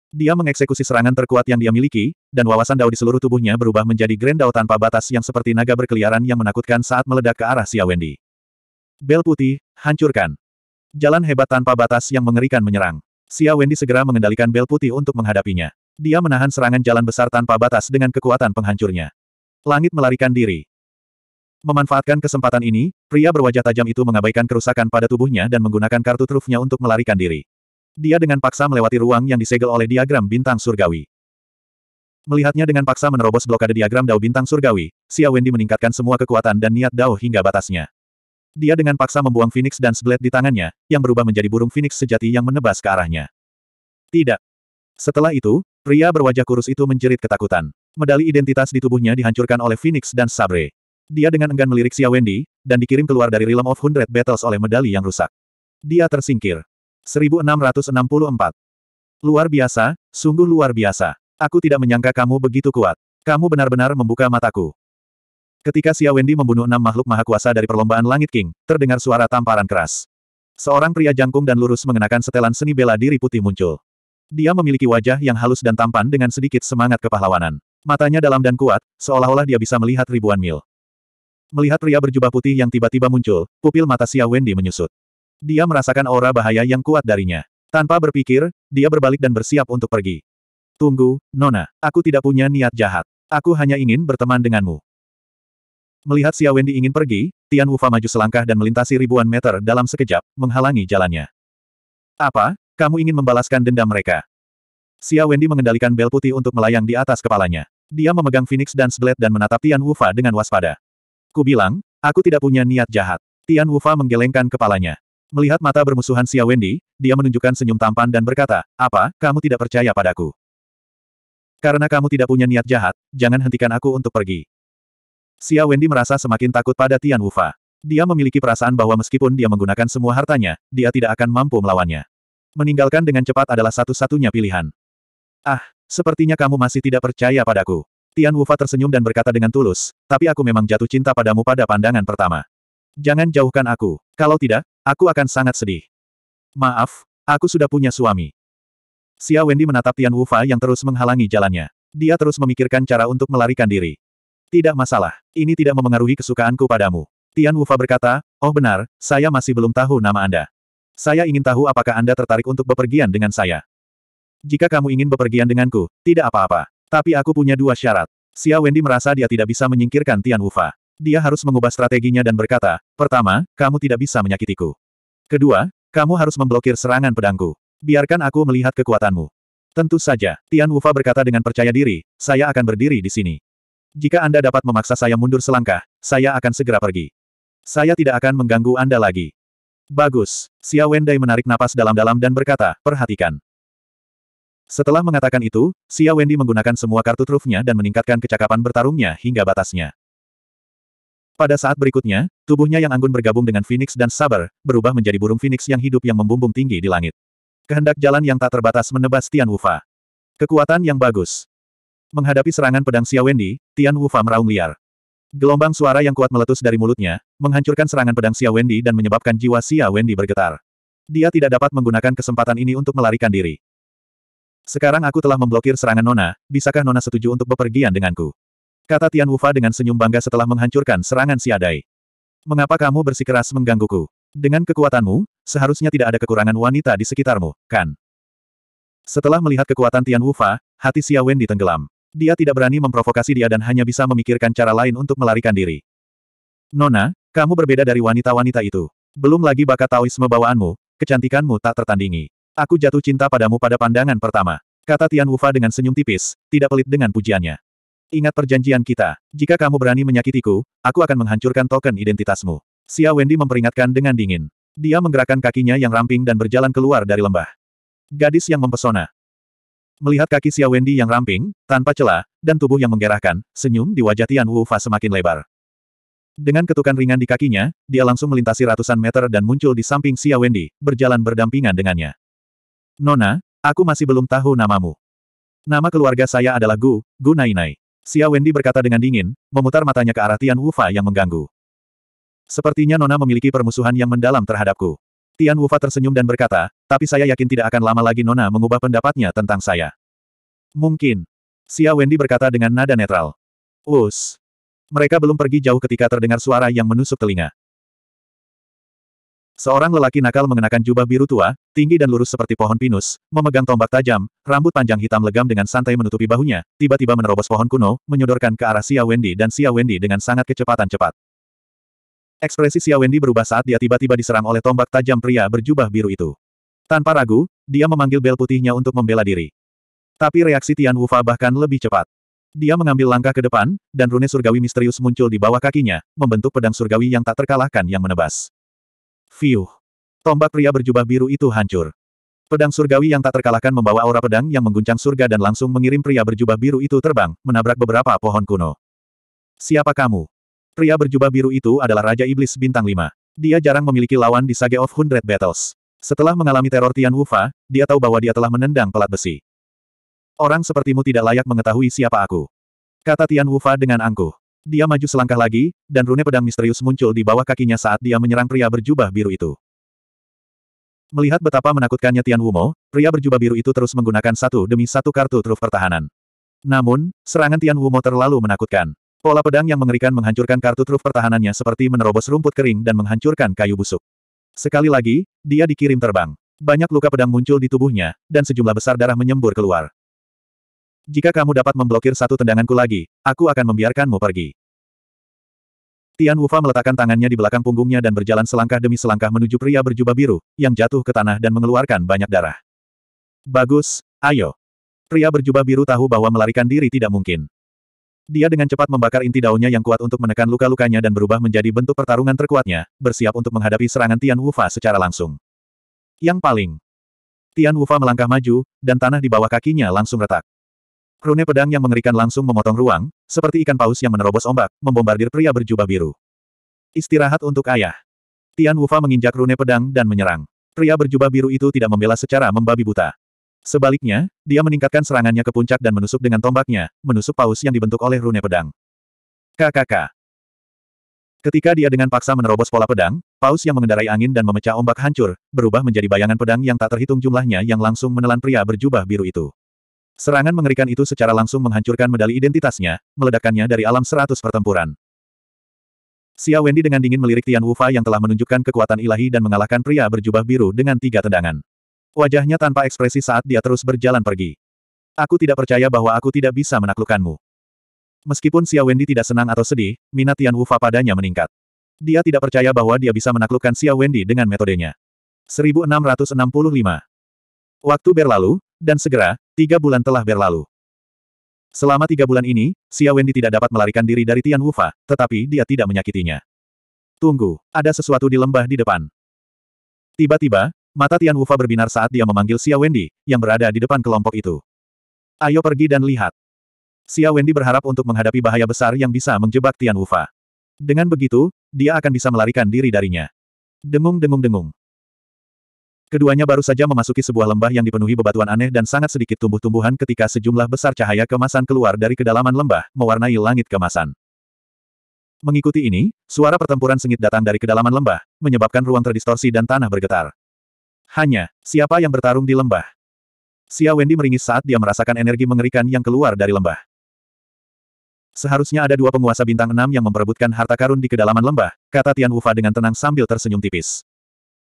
Dia mengeksekusi serangan terkuat yang dia miliki, dan wawasan dao di seluruh tubuhnya berubah menjadi Grand Dao tanpa batas yang seperti naga berkeliaran yang menakutkan saat meledak ke arah Xia Wendy. Bel putih, hancurkan. Jalan hebat tanpa batas yang mengerikan menyerang. Xia Wendy segera mengendalikan bel putih untuk menghadapinya. Dia menahan serangan jalan besar tanpa batas dengan kekuatan penghancurnya. Langit melarikan diri. Memanfaatkan kesempatan ini, pria berwajah tajam itu mengabaikan kerusakan pada tubuhnya dan menggunakan kartu trufnya untuk melarikan diri. Dia dengan paksa melewati ruang yang disegel oleh diagram bintang surgawi. Melihatnya dengan paksa menerobos blokade diagram Dao bintang surgawi, Xia Wendy meningkatkan semua kekuatan dan niat Dao hingga batasnya. Dia dengan paksa membuang Phoenix dan Sblade di tangannya, yang berubah menjadi burung Phoenix sejati yang menebas ke arahnya. Tidak. Setelah itu, pria berwajah kurus itu menjerit ketakutan. Medali identitas di tubuhnya dihancurkan oleh Phoenix dan Sabre. Dia dengan enggan melirik Xia Wendy, dan dikirim keluar dari Realm of Hundred Battles oleh medali yang rusak. Dia tersingkir. 1664. Luar biasa, sungguh luar biasa. Aku tidak menyangka kamu begitu kuat. Kamu benar-benar membuka mataku. Ketika Xia Wendy membunuh enam makhluk maha kuasa dari perlombaan Langit King, terdengar suara tamparan keras. Seorang pria jangkung dan lurus mengenakan setelan seni bela diri putih muncul. Dia memiliki wajah yang halus dan tampan dengan sedikit semangat kepahlawanan. Matanya dalam dan kuat, seolah-olah dia bisa melihat ribuan mil. Melihat pria berjubah putih yang tiba-tiba muncul, pupil mata Xia Wendy menyusut. Dia merasakan aura bahaya yang kuat darinya. Tanpa berpikir, dia berbalik dan bersiap untuk pergi. Tunggu, Nona, aku tidak punya niat jahat. Aku hanya ingin berteman denganmu. Melihat Xia Wendy ingin pergi, Tian Wufa maju selangkah dan melintasi ribuan meter dalam sekejap, menghalangi jalannya. Apa? Kamu ingin membalaskan dendam mereka? Xia Wendy mengendalikan bel putih untuk melayang di atas kepalanya. Dia memegang Phoenix dan Blade dan menatap Tian Wufa dengan waspada. Ku bilang, aku tidak punya niat jahat. Tian Wufa menggelengkan kepalanya. Melihat mata bermusuhan Xia Wendy, dia menunjukkan senyum tampan dan berkata, apa, kamu tidak percaya padaku? Karena kamu tidak punya niat jahat, jangan hentikan aku untuk pergi. Xia Wendy merasa semakin takut pada Tian Wufa. Dia memiliki perasaan bahwa meskipun dia menggunakan semua hartanya, dia tidak akan mampu melawannya. Meninggalkan dengan cepat adalah satu-satunya pilihan. Ah, sepertinya kamu masih tidak percaya padaku. Tian Wufa tersenyum dan berkata dengan tulus, tapi aku memang jatuh cinta padamu pada pandangan pertama. Jangan jauhkan aku, kalau tidak, aku akan sangat sedih. Maaf, aku sudah punya suami. Xia Wendy menatap Tian Wufa yang terus menghalangi jalannya. Dia terus memikirkan cara untuk melarikan diri. Tidak masalah, ini tidak memengaruhi kesukaanku padamu. Tian Wufa berkata, oh benar, saya masih belum tahu nama Anda. Saya ingin tahu apakah Anda tertarik untuk bepergian dengan saya. Jika kamu ingin bepergian denganku, tidak apa-apa. Tapi aku punya dua syarat. Xia Wendy merasa dia tidak bisa menyingkirkan Tian Wufa. Dia harus mengubah strateginya dan berkata, pertama, kamu tidak bisa menyakitiku. Kedua, kamu harus memblokir serangan pedangku. Biarkan aku melihat kekuatanmu. Tentu saja, Tian Wufa berkata dengan percaya diri, saya akan berdiri di sini. Jika Anda dapat memaksa saya mundur selangkah, saya akan segera pergi. Saya tidak akan mengganggu Anda lagi. Bagus, Xia Wendai menarik napas dalam-dalam dan berkata, perhatikan. Setelah mengatakan itu, Xia Wendy menggunakan semua kartu trufnya dan meningkatkan kecakapan bertarungnya hingga batasnya. Pada saat berikutnya, tubuhnya yang anggun bergabung dengan Phoenix dan Saber, berubah menjadi burung Phoenix yang hidup yang membumbung tinggi di langit. Kehendak jalan yang tak terbatas menebas Tian Wufa. Kekuatan yang bagus. Menghadapi serangan pedang Xia Wendy, Tian Wufa meraung liar. Gelombang suara yang kuat meletus dari mulutnya, menghancurkan serangan pedang Xia Wendy dan menyebabkan jiwa Xia Wendy bergetar. Dia tidak dapat menggunakan kesempatan ini untuk melarikan diri. Sekarang aku telah memblokir serangan Nona, bisakah Nona setuju untuk bepergian denganku? Kata Tian Wufa dengan senyum bangga setelah menghancurkan serangan si Adai. Mengapa kamu bersikeras menggangguku? Dengan kekuatanmu, seharusnya tidak ada kekurangan wanita di sekitarmu, kan? Setelah melihat kekuatan Tian Wufa, hati Xia Wen ditenggelam. Dia tidak berani memprovokasi dia dan hanya bisa memikirkan cara lain untuk melarikan diri. Nona, kamu berbeda dari wanita-wanita itu. Belum lagi bakat Taoisme bawaanmu, kecantikanmu tak tertandingi. Aku jatuh cinta padamu pada pandangan pertama. Kata Tian Wufa dengan senyum tipis, tidak pelit dengan pujiannya. Ingat perjanjian kita. Jika kamu berani menyakitiku, aku akan menghancurkan token identitasmu. Xia Wendy memperingatkan dengan dingin. Dia menggerakkan kakinya yang ramping dan berjalan keluar dari lembah. Gadis yang mempesona. Melihat kaki Xia Wendy yang ramping, tanpa celah, dan tubuh yang menggerahkan, senyum di wajah Tian Wufa semakin lebar. Dengan ketukan ringan di kakinya, dia langsung melintasi ratusan meter dan muncul di samping Xia Wendy, berjalan berdampingan dengannya. Nona, aku masih belum tahu namamu. Nama keluarga saya adalah Gu, Gu Nainai. Nai. Xia Wendy berkata dengan dingin, memutar matanya ke arah Tian Wufa yang mengganggu. Sepertinya Nona memiliki permusuhan yang mendalam terhadapku. Tian Wufa tersenyum dan berkata, tapi saya yakin tidak akan lama lagi Nona mengubah pendapatnya tentang saya. Mungkin. Xia Wendy berkata dengan nada netral. Us. Mereka belum pergi jauh ketika terdengar suara yang menusuk telinga. Seorang lelaki nakal mengenakan jubah biru tua, tinggi dan lurus seperti pohon pinus, memegang tombak tajam, rambut panjang hitam legam dengan santai menutupi bahunya, tiba-tiba menerobos pohon kuno, menyodorkan ke arah Xia Wendy dan Xia Wendy dengan sangat kecepatan cepat. Ekspresi Xia Wendy berubah saat dia tiba-tiba diserang oleh tombak tajam pria berjubah biru itu. Tanpa ragu, dia memanggil bel putihnya untuk membela diri. Tapi reaksi Tian Wufa bahkan lebih cepat. Dia mengambil langkah ke depan, dan rune surgawi misterius muncul di bawah kakinya, membentuk pedang surgawi yang tak terkalahkan yang menebas. Fiuh. Tombak pria berjubah biru itu hancur. Pedang surgawi yang tak terkalahkan membawa aura pedang yang mengguncang surga dan langsung mengirim pria berjubah biru itu terbang, menabrak beberapa pohon kuno. Siapa kamu? Pria berjubah biru itu adalah Raja Iblis Bintang 5. Dia jarang memiliki lawan di Sage of Hundred Battles. Setelah mengalami teror Tian Wufa, dia tahu bahwa dia telah menendang pelat besi. Orang sepertimu tidak layak mengetahui siapa aku. Kata Tian Wufa dengan angkuh. Dia maju selangkah lagi, dan rune pedang misterius muncul di bawah kakinya saat dia menyerang pria berjubah biru itu. Melihat betapa menakutkannya Tian Wumo, pria berjubah biru itu terus menggunakan satu demi satu kartu truf pertahanan. Namun, serangan Tian Wumo terlalu menakutkan. Pola pedang yang mengerikan menghancurkan kartu truf pertahanannya seperti menerobos rumput kering dan menghancurkan kayu busuk. Sekali lagi, dia dikirim terbang. Banyak luka pedang muncul di tubuhnya, dan sejumlah besar darah menyembur keluar. Jika kamu dapat memblokir satu tendanganku lagi, aku akan membiarkanmu pergi. Tian Wufa meletakkan tangannya di belakang punggungnya dan berjalan selangkah demi selangkah menuju pria berjubah biru, yang jatuh ke tanah dan mengeluarkan banyak darah. Bagus, ayo. Pria berjubah biru tahu bahwa melarikan diri tidak mungkin. Dia dengan cepat membakar inti daunnya yang kuat untuk menekan luka-lukanya dan berubah menjadi bentuk pertarungan terkuatnya, bersiap untuk menghadapi serangan Tian Wufa secara langsung. Yang paling, Tian Wufa melangkah maju, dan tanah di bawah kakinya langsung retak. Rune pedang yang mengerikan langsung memotong ruang, seperti ikan paus yang menerobos ombak, membombardir pria berjubah biru. Istirahat untuk ayah. Tian Wufa menginjak rune pedang dan menyerang. Pria berjubah biru itu tidak membela secara membabi buta. Sebaliknya, dia meningkatkan serangannya ke puncak dan menusuk dengan tombaknya, menusuk paus yang dibentuk oleh rune pedang. KKK. Ketika dia dengan paksa menerobos pola pedang, paus yang mengendarai angin dan memecah ombak hancur, berubah menjadi bayangan pedang yang tak terhitung jumlahnya yang langsung menelan pria berjubah biru itu. Serangan mengerikan itu secara langsung menghancurkan medali identitasnya, meledakkannya dari alam seratus pertempuran. Xia Wendy dengan dingin melirik Tian Wufa yang telah menunjukkan kekuatan ilahi dan mengalahkan pria berjubah biru dengan tiga tendangan. Wajahnya tanpa ekspresi saat dia terus berjalan pergi. Aku tidak percaya bahwa aku tidak bisa menaklukkanmu. Meskipun Xia Wendy tidak senang atau sedih, minat Tian Wufa padanya meningkat. Dia tidak percaya bahwa dia bisa menaklukkan Xia Wendy dengan metodenya. 1665 Waktu berlalu, dan segera, tiga bulan telah berlalu. Selama tiga bulan ini, Xia Wendy tidak dapat melarikan diri dari Tian Wufa, tetapi dia tidak menyakitinya. Tunggu, ada sesuatu di lembah di depan. Tiba-tiba, mata Tian Wufa berbinar saat dia memanggil Xia Wendy, yang berada di depan kelompok itu. Ayo pergi dan lihat. Xia Wendy berharap untuk menghadapi bahaya besar yang bisa menjebak Tian Wufa. Dengan begitu, dia akan bisa melarikan diri darinya. Dengung dengung dengung. Keduanya baru saja memasuki sebuah lembah yang dipenuhi bebatuan aneh dan sangat sedikit tumbuh-tumbuhan ketika sejumlah besar cahaya kemasan keluar dari kedalaman lembah, mewarnai langit kemasan. Mengikuti ini, suara pertempuran sengit datang dari kedalaman lembah, menyebabkan ruang terdistorsi dan tanah bergetar. Hanya, siapa yang bertarung di lembah? Xia Wendy meringis saat dia merasakan energi mengerikan yang keluar dari lembah. Seharusnya ada dua penguasa bintang enam yang memperebutkan harta karun di kedalaman lembah, kata Tian Wufa dengan tenang sambil tersenyum tipis.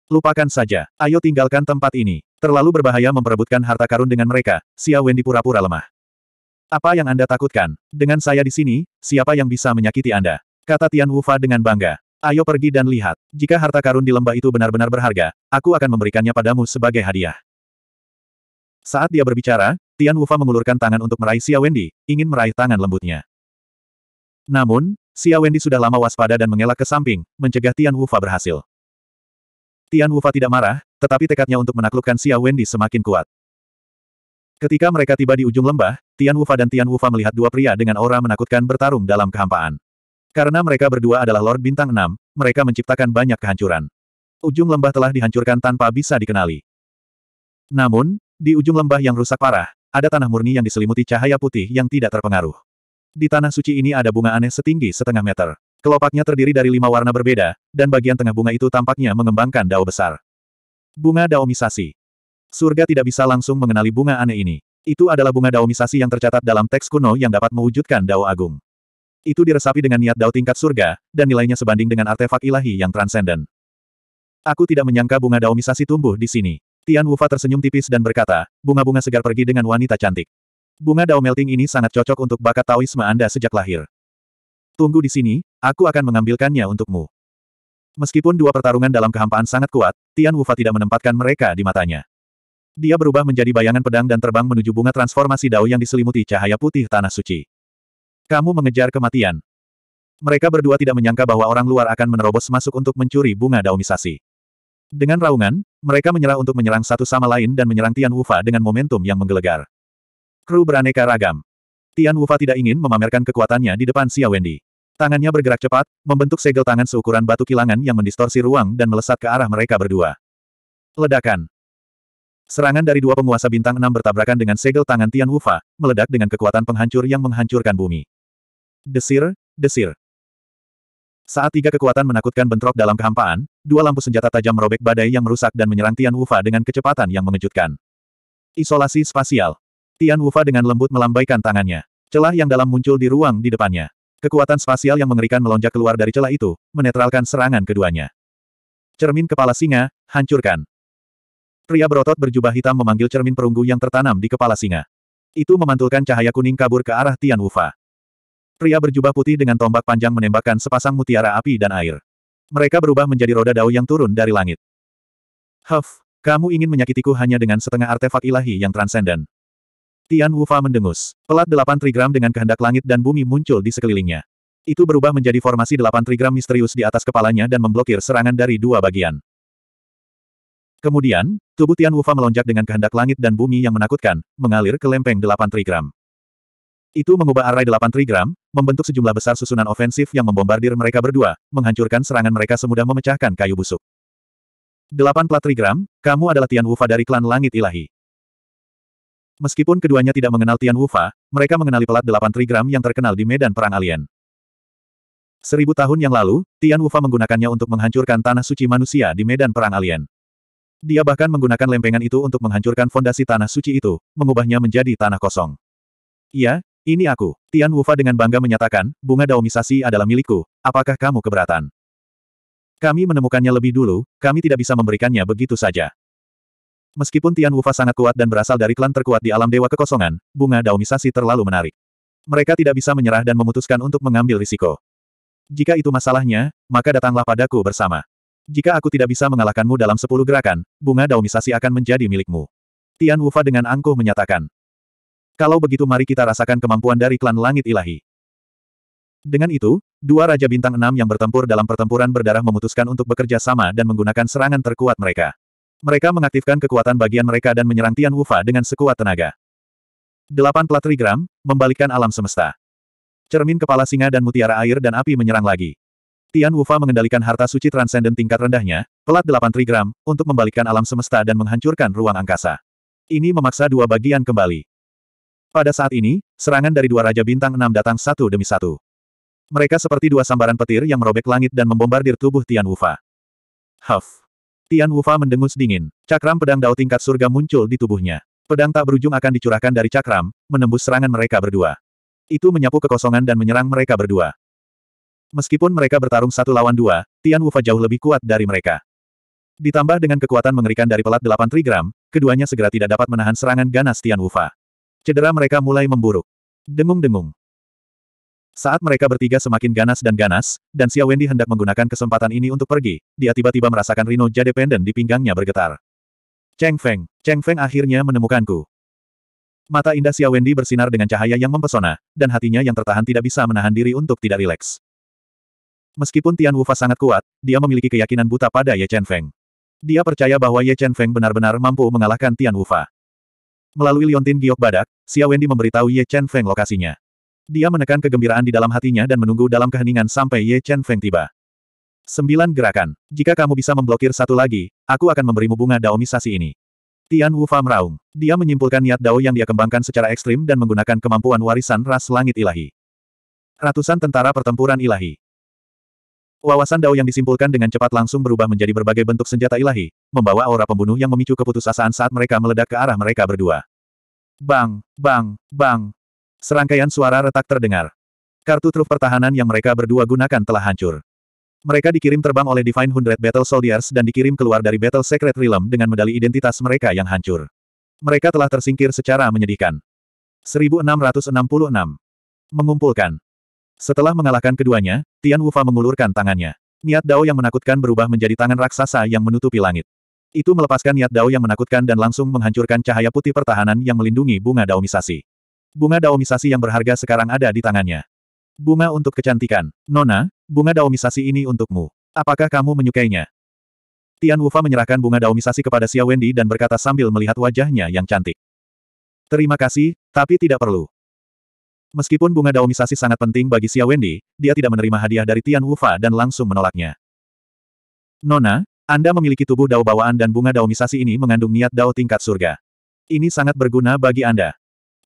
Lupakan saja, ayo tinggalkan tempat ini. Terlalu berbahaya memperebutkan harta karun dengan mereka, Xia Wen pura-pura lemah. Apa yang Anda takutkan? Dengan saya di sini, siapa yang bisa menyakiti Anda? Kata Tian Wufa dengan bangga. Ayo pergi dan lihat. Jika harta karun di lembah itu benar-benar berharga, aku akan memberikannya padamu sebagai hadiah. Saat dia berbicara, Tian Wufa mengulurkan tangan untuk meraih Xia Wendy, ingin meraih tangan lembutnya. Namun, Xia Wendy sudah lama waspada dan mengelak ke samping, mencegah Tian Wufa berhasil. Tian Wufa tidak marah, tetapi tekadnya untuk menaklukkan Xia Wendy semakin kuat. Ketika mereka tiba di ujung lembah, Tian Wufa dan Tian Wufa melihat dua pria dengan aura menakutkan bertarung dalam kehampaan. Karena mereka berdua adalah Lord Bintang 6, mereka menciptakan banyak kehancuran. Ujung lembah telah dihancurkan tanpa bisa dikenali. Namun, di ujung lembah yang rusak parah, ada tanah murni yang diselimuti cahaya putih yang tidak terpengaruh. Di tanah suci ini ada bunga aneh setinggi setengah meter. Kelopaknya terdiri dari lima warna berbeda, dan bagian tengah bunga itu tampaknya mengembangkan dao besar. Bunga misasi. Surga tidak bisa langsung mengenali bunga aneh ini. Itu adalah bunga misasi yang tercatat dalam teks kuno yang dapat mewujudkan dao agung. Itu diresapi dengan niat dao tingkat surga, dan nilainya sebanding dengan artefak ilahi yang transenden. Aku tidak menyangka bunga misasi tumbuh di sini. Tian Wufa tersenyum tipis dan berkata, bunga-bunga segar pergi dengan wanita cantik. Bunga dao melting ini sangat cocok untuk bakat Taoisme Anda sejak lahir. Tunggu di sini, aku akan mengambilkannya untukmu. Meskipun dua pertarungan dalam kehampaan sangat kuat, Tian Wufa tidak menempatkan mereka di matanya. Dia berubah menjadi bayangan pedang dan terbang menuju bunga transformasi dao yang diselimuti cahaya putih tanah suci. Kamu mengejar kematian. Mereka berdua tidak menyangka bahwa orang luar akan menerobos masuk untuk mencuri bunga daomisasi. Dengan raungan, mereka menyerah untuk menyerang satu sama lain dan menyerang Tian Wufa dengan momentum yang menggelegar. Kru beraneka ragam. Tian Wufa tidak ingin memamerkan kekuatannya di depan Xia Wendy. Tangannya bergerak cepat, membentuk segel tangan seukuran batu kilangan yang mendistorsi ruang dan melesat ke arah mereka berdua. Ledakan. Serangan dari dua penguasa bintang enam bertabrakan dengan segel tangan Tian Wufa, meledak dengan kekuatan penghancur yang menghancurkan bumi. Desir, desir. Saat tiga kekuatan menakutkan bentrok dalam kehampaan, dua lampu senjata tajam merobek badai yang merusak dan menyerang Tian Wufa dengan kecepatan yang mengejutkan. Isolasi spasial. Tian Wufa dengan lembut melambaikan tangannya. Celah yang dalam muncul di ruang di depannya. Kekuatan spasial yang mengerikan melonjak keluar dari celah itu, menetralkan serangan keduanya. Cermin kepala singa, hancurkan. Pria berotot berjubah hitam memanggil cermin perunggu yang tertanam di kepala singa. Itu memantulkan cahaya kuning kabur ke arah Tian Wufa. Pria berjubah putih dengan tombak panjang menembakkan sepasang mutiara api dan air. Mereka berubah menjadi roda dao yang turun dari langit. Huff, kamu ingin menyakitiku hanya dengan setengah artefak ilahi yang transenden. Tian Wufa mendengus. Pelat delapan trigram dengan kehendak langit dan bumi muncul di sekelilingnya. Itu berubah menjadi formasi delapan trigram misterius di atas kepalanya dan memblokir serangan dari dua bagian. Kemudian, tubuh Tian Wufa melonjak dengan kehendak langit dan bumi yang menakutkan, mengalir ke lempeng delapan trigram. Itu mengubah array delapan trigram, membentuk sejumlah besar susunan ofensif yang membombardir mereka berdua, menghancurkan serangan mereka semudah memecahkan kayu busuk. Delapan plat trigram, kamu adalah Tian Wufa dari klan langit ilahi. Meskipun keduanya tidak mengenal Tian Wufa, mereka mengenali pelat delapan trigram yang terkenal di medan perang alien. Seribu tahun yang lalu, Tian Wufa menggunakannya untuk menghancurkan tanah suci manusia di medan perang alien. Dia bahkan menggunakan lempengan itu untuk menghancurkan fondasi tanah suci itu, mengubahnya menjadi tanah kosong. Iya, ini aku. Tian Wufa dengan bangga menyatakan, bunga daomisasi adalah milikku, apakah kamu keberatan? Kami menemukannya lebih dulu, kami tidak bisa memberikannya begitu saja. Meskipun Tian Wufa sangat kuat dan berasal dari klan terkuat di alam dewa kekosongan, bunga daumisasi terlalu menarik. Mereka tidak bisa menyerah dan memutuskan untuk mengambil risiko. Jika itu masalahnya, maka datanglah padaku bersama. Jika aku tidak bisa mengalahkanmu dalam sepuluh gerakan, bunga daumisasi akan menjadi milikmu. Tian Wufa dengan angkuh menyatakan. Kalau begitu mari kita rasakan kemampuan dari klan langit ilahi. Dengan itu, dua Raja Bintang Enam yang bertempur dalam pertempuran berdarah memutuskan untuk bekerja sama dan menggunakan serangan terkuat mereka. Mereka mengaktifkan kekuatan bagian mereka dan menyerang Tian Wufa dengan sekuat tenaga. Delapan platrigram, trigram, membalikkan alam semesta. Cermin kepala singa dan mutiara air dan api menyerang lagi. Tian Wufa mengendalikan harta suci transenden tingkat rendahnya, pelat delapan trigram, untuk membalikkan alam semesta dan menghancurkan ruang angkasa. Ini memaksa dua bagian kembali. Pada saat ini, serangan dari dua Raja Bintang enam datang satu demi satu. Mereka seperti dua sambaran petir yang merobek langit dan membombardir tubuh Tian Wufa. Huff. Tian Wufa mendengus dingin. Cakram pedang Dao tingkat surga muncul di tubuhnya. Pedang tak berujung akan dicurahkan dari cakram, menembus serangan mereka berdua. Itu menyapu kekosongan dan menyerang mereka berdua. Meskipun mereka bertarung satu lawan dua, Tian Wufa jauh lebih kuat dari mereka. Ditambah dengan kekuatan mengerikan dari pelat delapan trigram, keduanya segera tidak dapat menahan serangan ganas Tian Wufa. Cedera mereka mulai memburuk. Dengung-dengung. Saat mereka bertiga semakin ganas dan ganas, dan Xia Wendy hendak menggunakan kesempatan ini untuk pergi, dia tiba-tiba merasakan Rino Jade Pendant di pinggangnya bergetar. Cheng Feng, Cheng Feng akhirnya menemukanku. Mata indah Xia Wendy bersinar dengan cahaya yang mempesona, dan hatinya yang tertahan tidak bisa menahan diri untuk tidak rileks. Meskipun Tian Wufa sangat kuat, dia memiliki keyakinan buta pada Ye Chen Feng. Dia percaya bahwa Ye Chen Feng benar-benar mampu mengalahkan Tian Wufa. Melalui liontin giok badak, Xia Wendy memberitahu Ye Chen Feng lokasinya. Dia menekan kegembiraan di dalam hatinya dan menunggu dalam keheningan sampai Ye Chen Feng tiba. Sembilan gerakan. Jika kamu bisa memblokir satu lagi, aku akan memberimu bunga daomisasi ini. Tian Wufa meraung. Dia menyimpulkan niat dao yang dia kembangkan secara ekstrim dan menggunakan kemampuan warisan ras langit ilahi. Ratusan tentara pertempuran ilahi. Wawasan dao yang disimpulkan dengan cepat langsung berubah menjadi berbagai bentuk senjata ilahi, membawa aura pembunuh yang memicu keputusasaan saat mereka meledak ke arah mereka berdua. Bang, bang, bang, Serangkaian suara retak terdengar. Kartu truf pertahanan yang mereka berdua gunakan telah hancur. Mereka dikirim terbang oleh Divine Hundred Battle Soldiers dan dikirim keluar dari Battle Secret Realm dengan medali identitas mereka yang hancur. Mereka telah tersingkir secara menyedihkan. 1666. Mengumpulkan. Setelah mengalahkan keduanya, Tian Wufa mengulurkan tangannya. Niat Dao yang menakutkan berubah menjadi tangan raksasa yang menutupi langit. Itu melepaskan niat Dao yang menakutkan dan langsung menghancurkan cahaya putih pertahanan yang melindungi bunga misasi. Bunga daomisasi yang berharga sekarang ada di tangannya. Bunga untuk kecantikan. Nona, bunga daomisasi ini untukmu. Apakah kamu menyukainya? Tian Wufa menyerahkan bunga daomisasi kepada Xia Wendy dan berkata sambil melihat wajahnya yang cantik. Terima kasih, tapi tidak perlu. Meskipun bunga daomisasi sangat penting bagi Xia Wendy, dia tidak menerima hadiah dari Tian Wufa dan langsung menolaknya. Nona, Anda memiliki tubuh dao bawaan dan bunga daomisasi ini mengandung niat dao tingkat surga. Ini sangat berguna bagi Anda.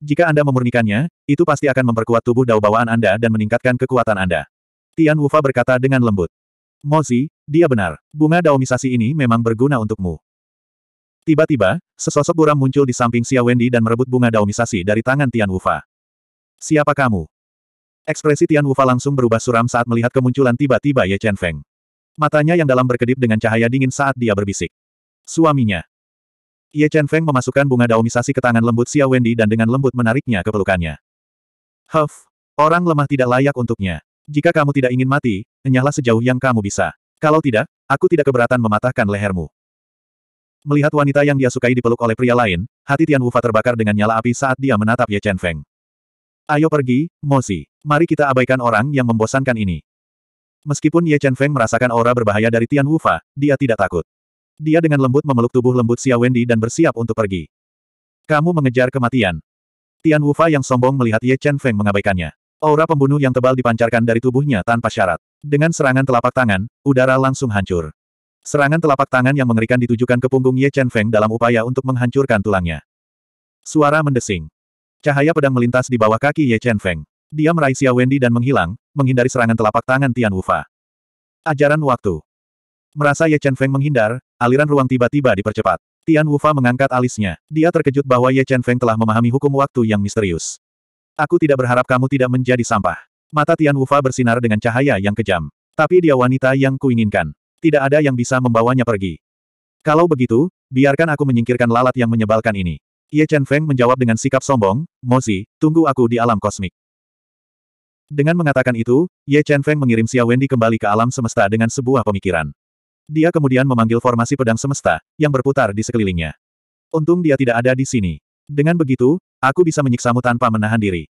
Jika Anda memurnikannya, itu pasti akan memperkuat tubuh dao bawaan Anda dan meningkatkan kekuatan Anda. Tian Wufa berkata dengan lembut. Mozi, dia benar. Bunga daomisasi ini memang berguna untukmu. Tiba-tiba, sesosok buram muncul di samping Xia Wendy dan merebut bunga daomisasi dari tangan Tian Wufa. Siapa kamu? Ekspresi Tian Wufa langsung berubah suram saat melihat kemunculan tiba-tiba Ye Chen Feng. Matanya yang dalam berkedip dengan cahaya dingin saat dia berbisik. Suaminya. Ye Chen Feng memasukkan bunga misasi ke tangan lembut Xia Wendy dan dengan lembut menariknya ke pelukannya. Huff, orang lemah tidak layak untuknya. Jika kamu tidak ingin mati, enyahlah sejauh yang kamu bisa. Kalau tidak, aku tidak keberatan mematahkan lehermu. Melihat wanita yang dia sukai dipeluk oleh pria lain, hati Tian Wufa terbakar dengan nyala api saat dia menatap Ye Chen Feng. Ayo pergi, Si. Mari kita abaikan orang yang membosankan ini. Meskipun Ye Chen Feng merasakan aura berbahaya dari Tian Wufa, dia tidak takut. Dia dengan lembut memeluk tubuh lembut Xia Wendy dan bersiap untuk pergi. Kamu mengejar kematian. Tian Wufa yang sombong melihat Ye Chen Feng mengabaikannya. Aura pembunuh yang tebal dipancarkan dari tubuhnya tanpa syarat. Dengan serangan telapak tangan, udara langsung hancur. Serangan telapak tangan yang mengerikan ditujukan ke punggung Ye Chen Feng dalam upaya untuk menghancurkan tulangnya. Suara mendesing. Cahaya pedang melintas di bawah kaki Ye Chen Feng. Dia meraih Xia Wendy dan menghilang, menghindari serangan telapak tangan Tian Wufa. Ajaran waktu. Merasa Ye Chen Feng menghindar, aliran ruang tiba-tiba dipercepat. Tian Wufa mengangkat alisnya. Dia terkejut bahwa Ye Chen Feng telah memahami hukum waktu yang misterius. Aku tidak berharap kamu tidak menjadi sampah. Mata Tian Wufa bersinar dengan cahaya yang kejam. Tapi dia wanita yang kuinginkan. Tidak ada yang bisa membawanya pergi. Kalau begitu, biarkan aku menyingkirkan lalat yang menyebalkan ini. Ye Chen Feng menjawab dengan sikap sombong, Mozi, tunggu aku di alam kosmik. Dengan mengatakan itu, Ye Chen Feng mengirim Xia Wendy kembali ke alam semesta dengan sebuah pemikiran. Dia kemudian memanggil formasi pedang semesta, yang berputar di sekelilingnya. Untung dia tidak ada di sini. Dengan begitu, aku bisa menyiksamu tanpa menahan diri.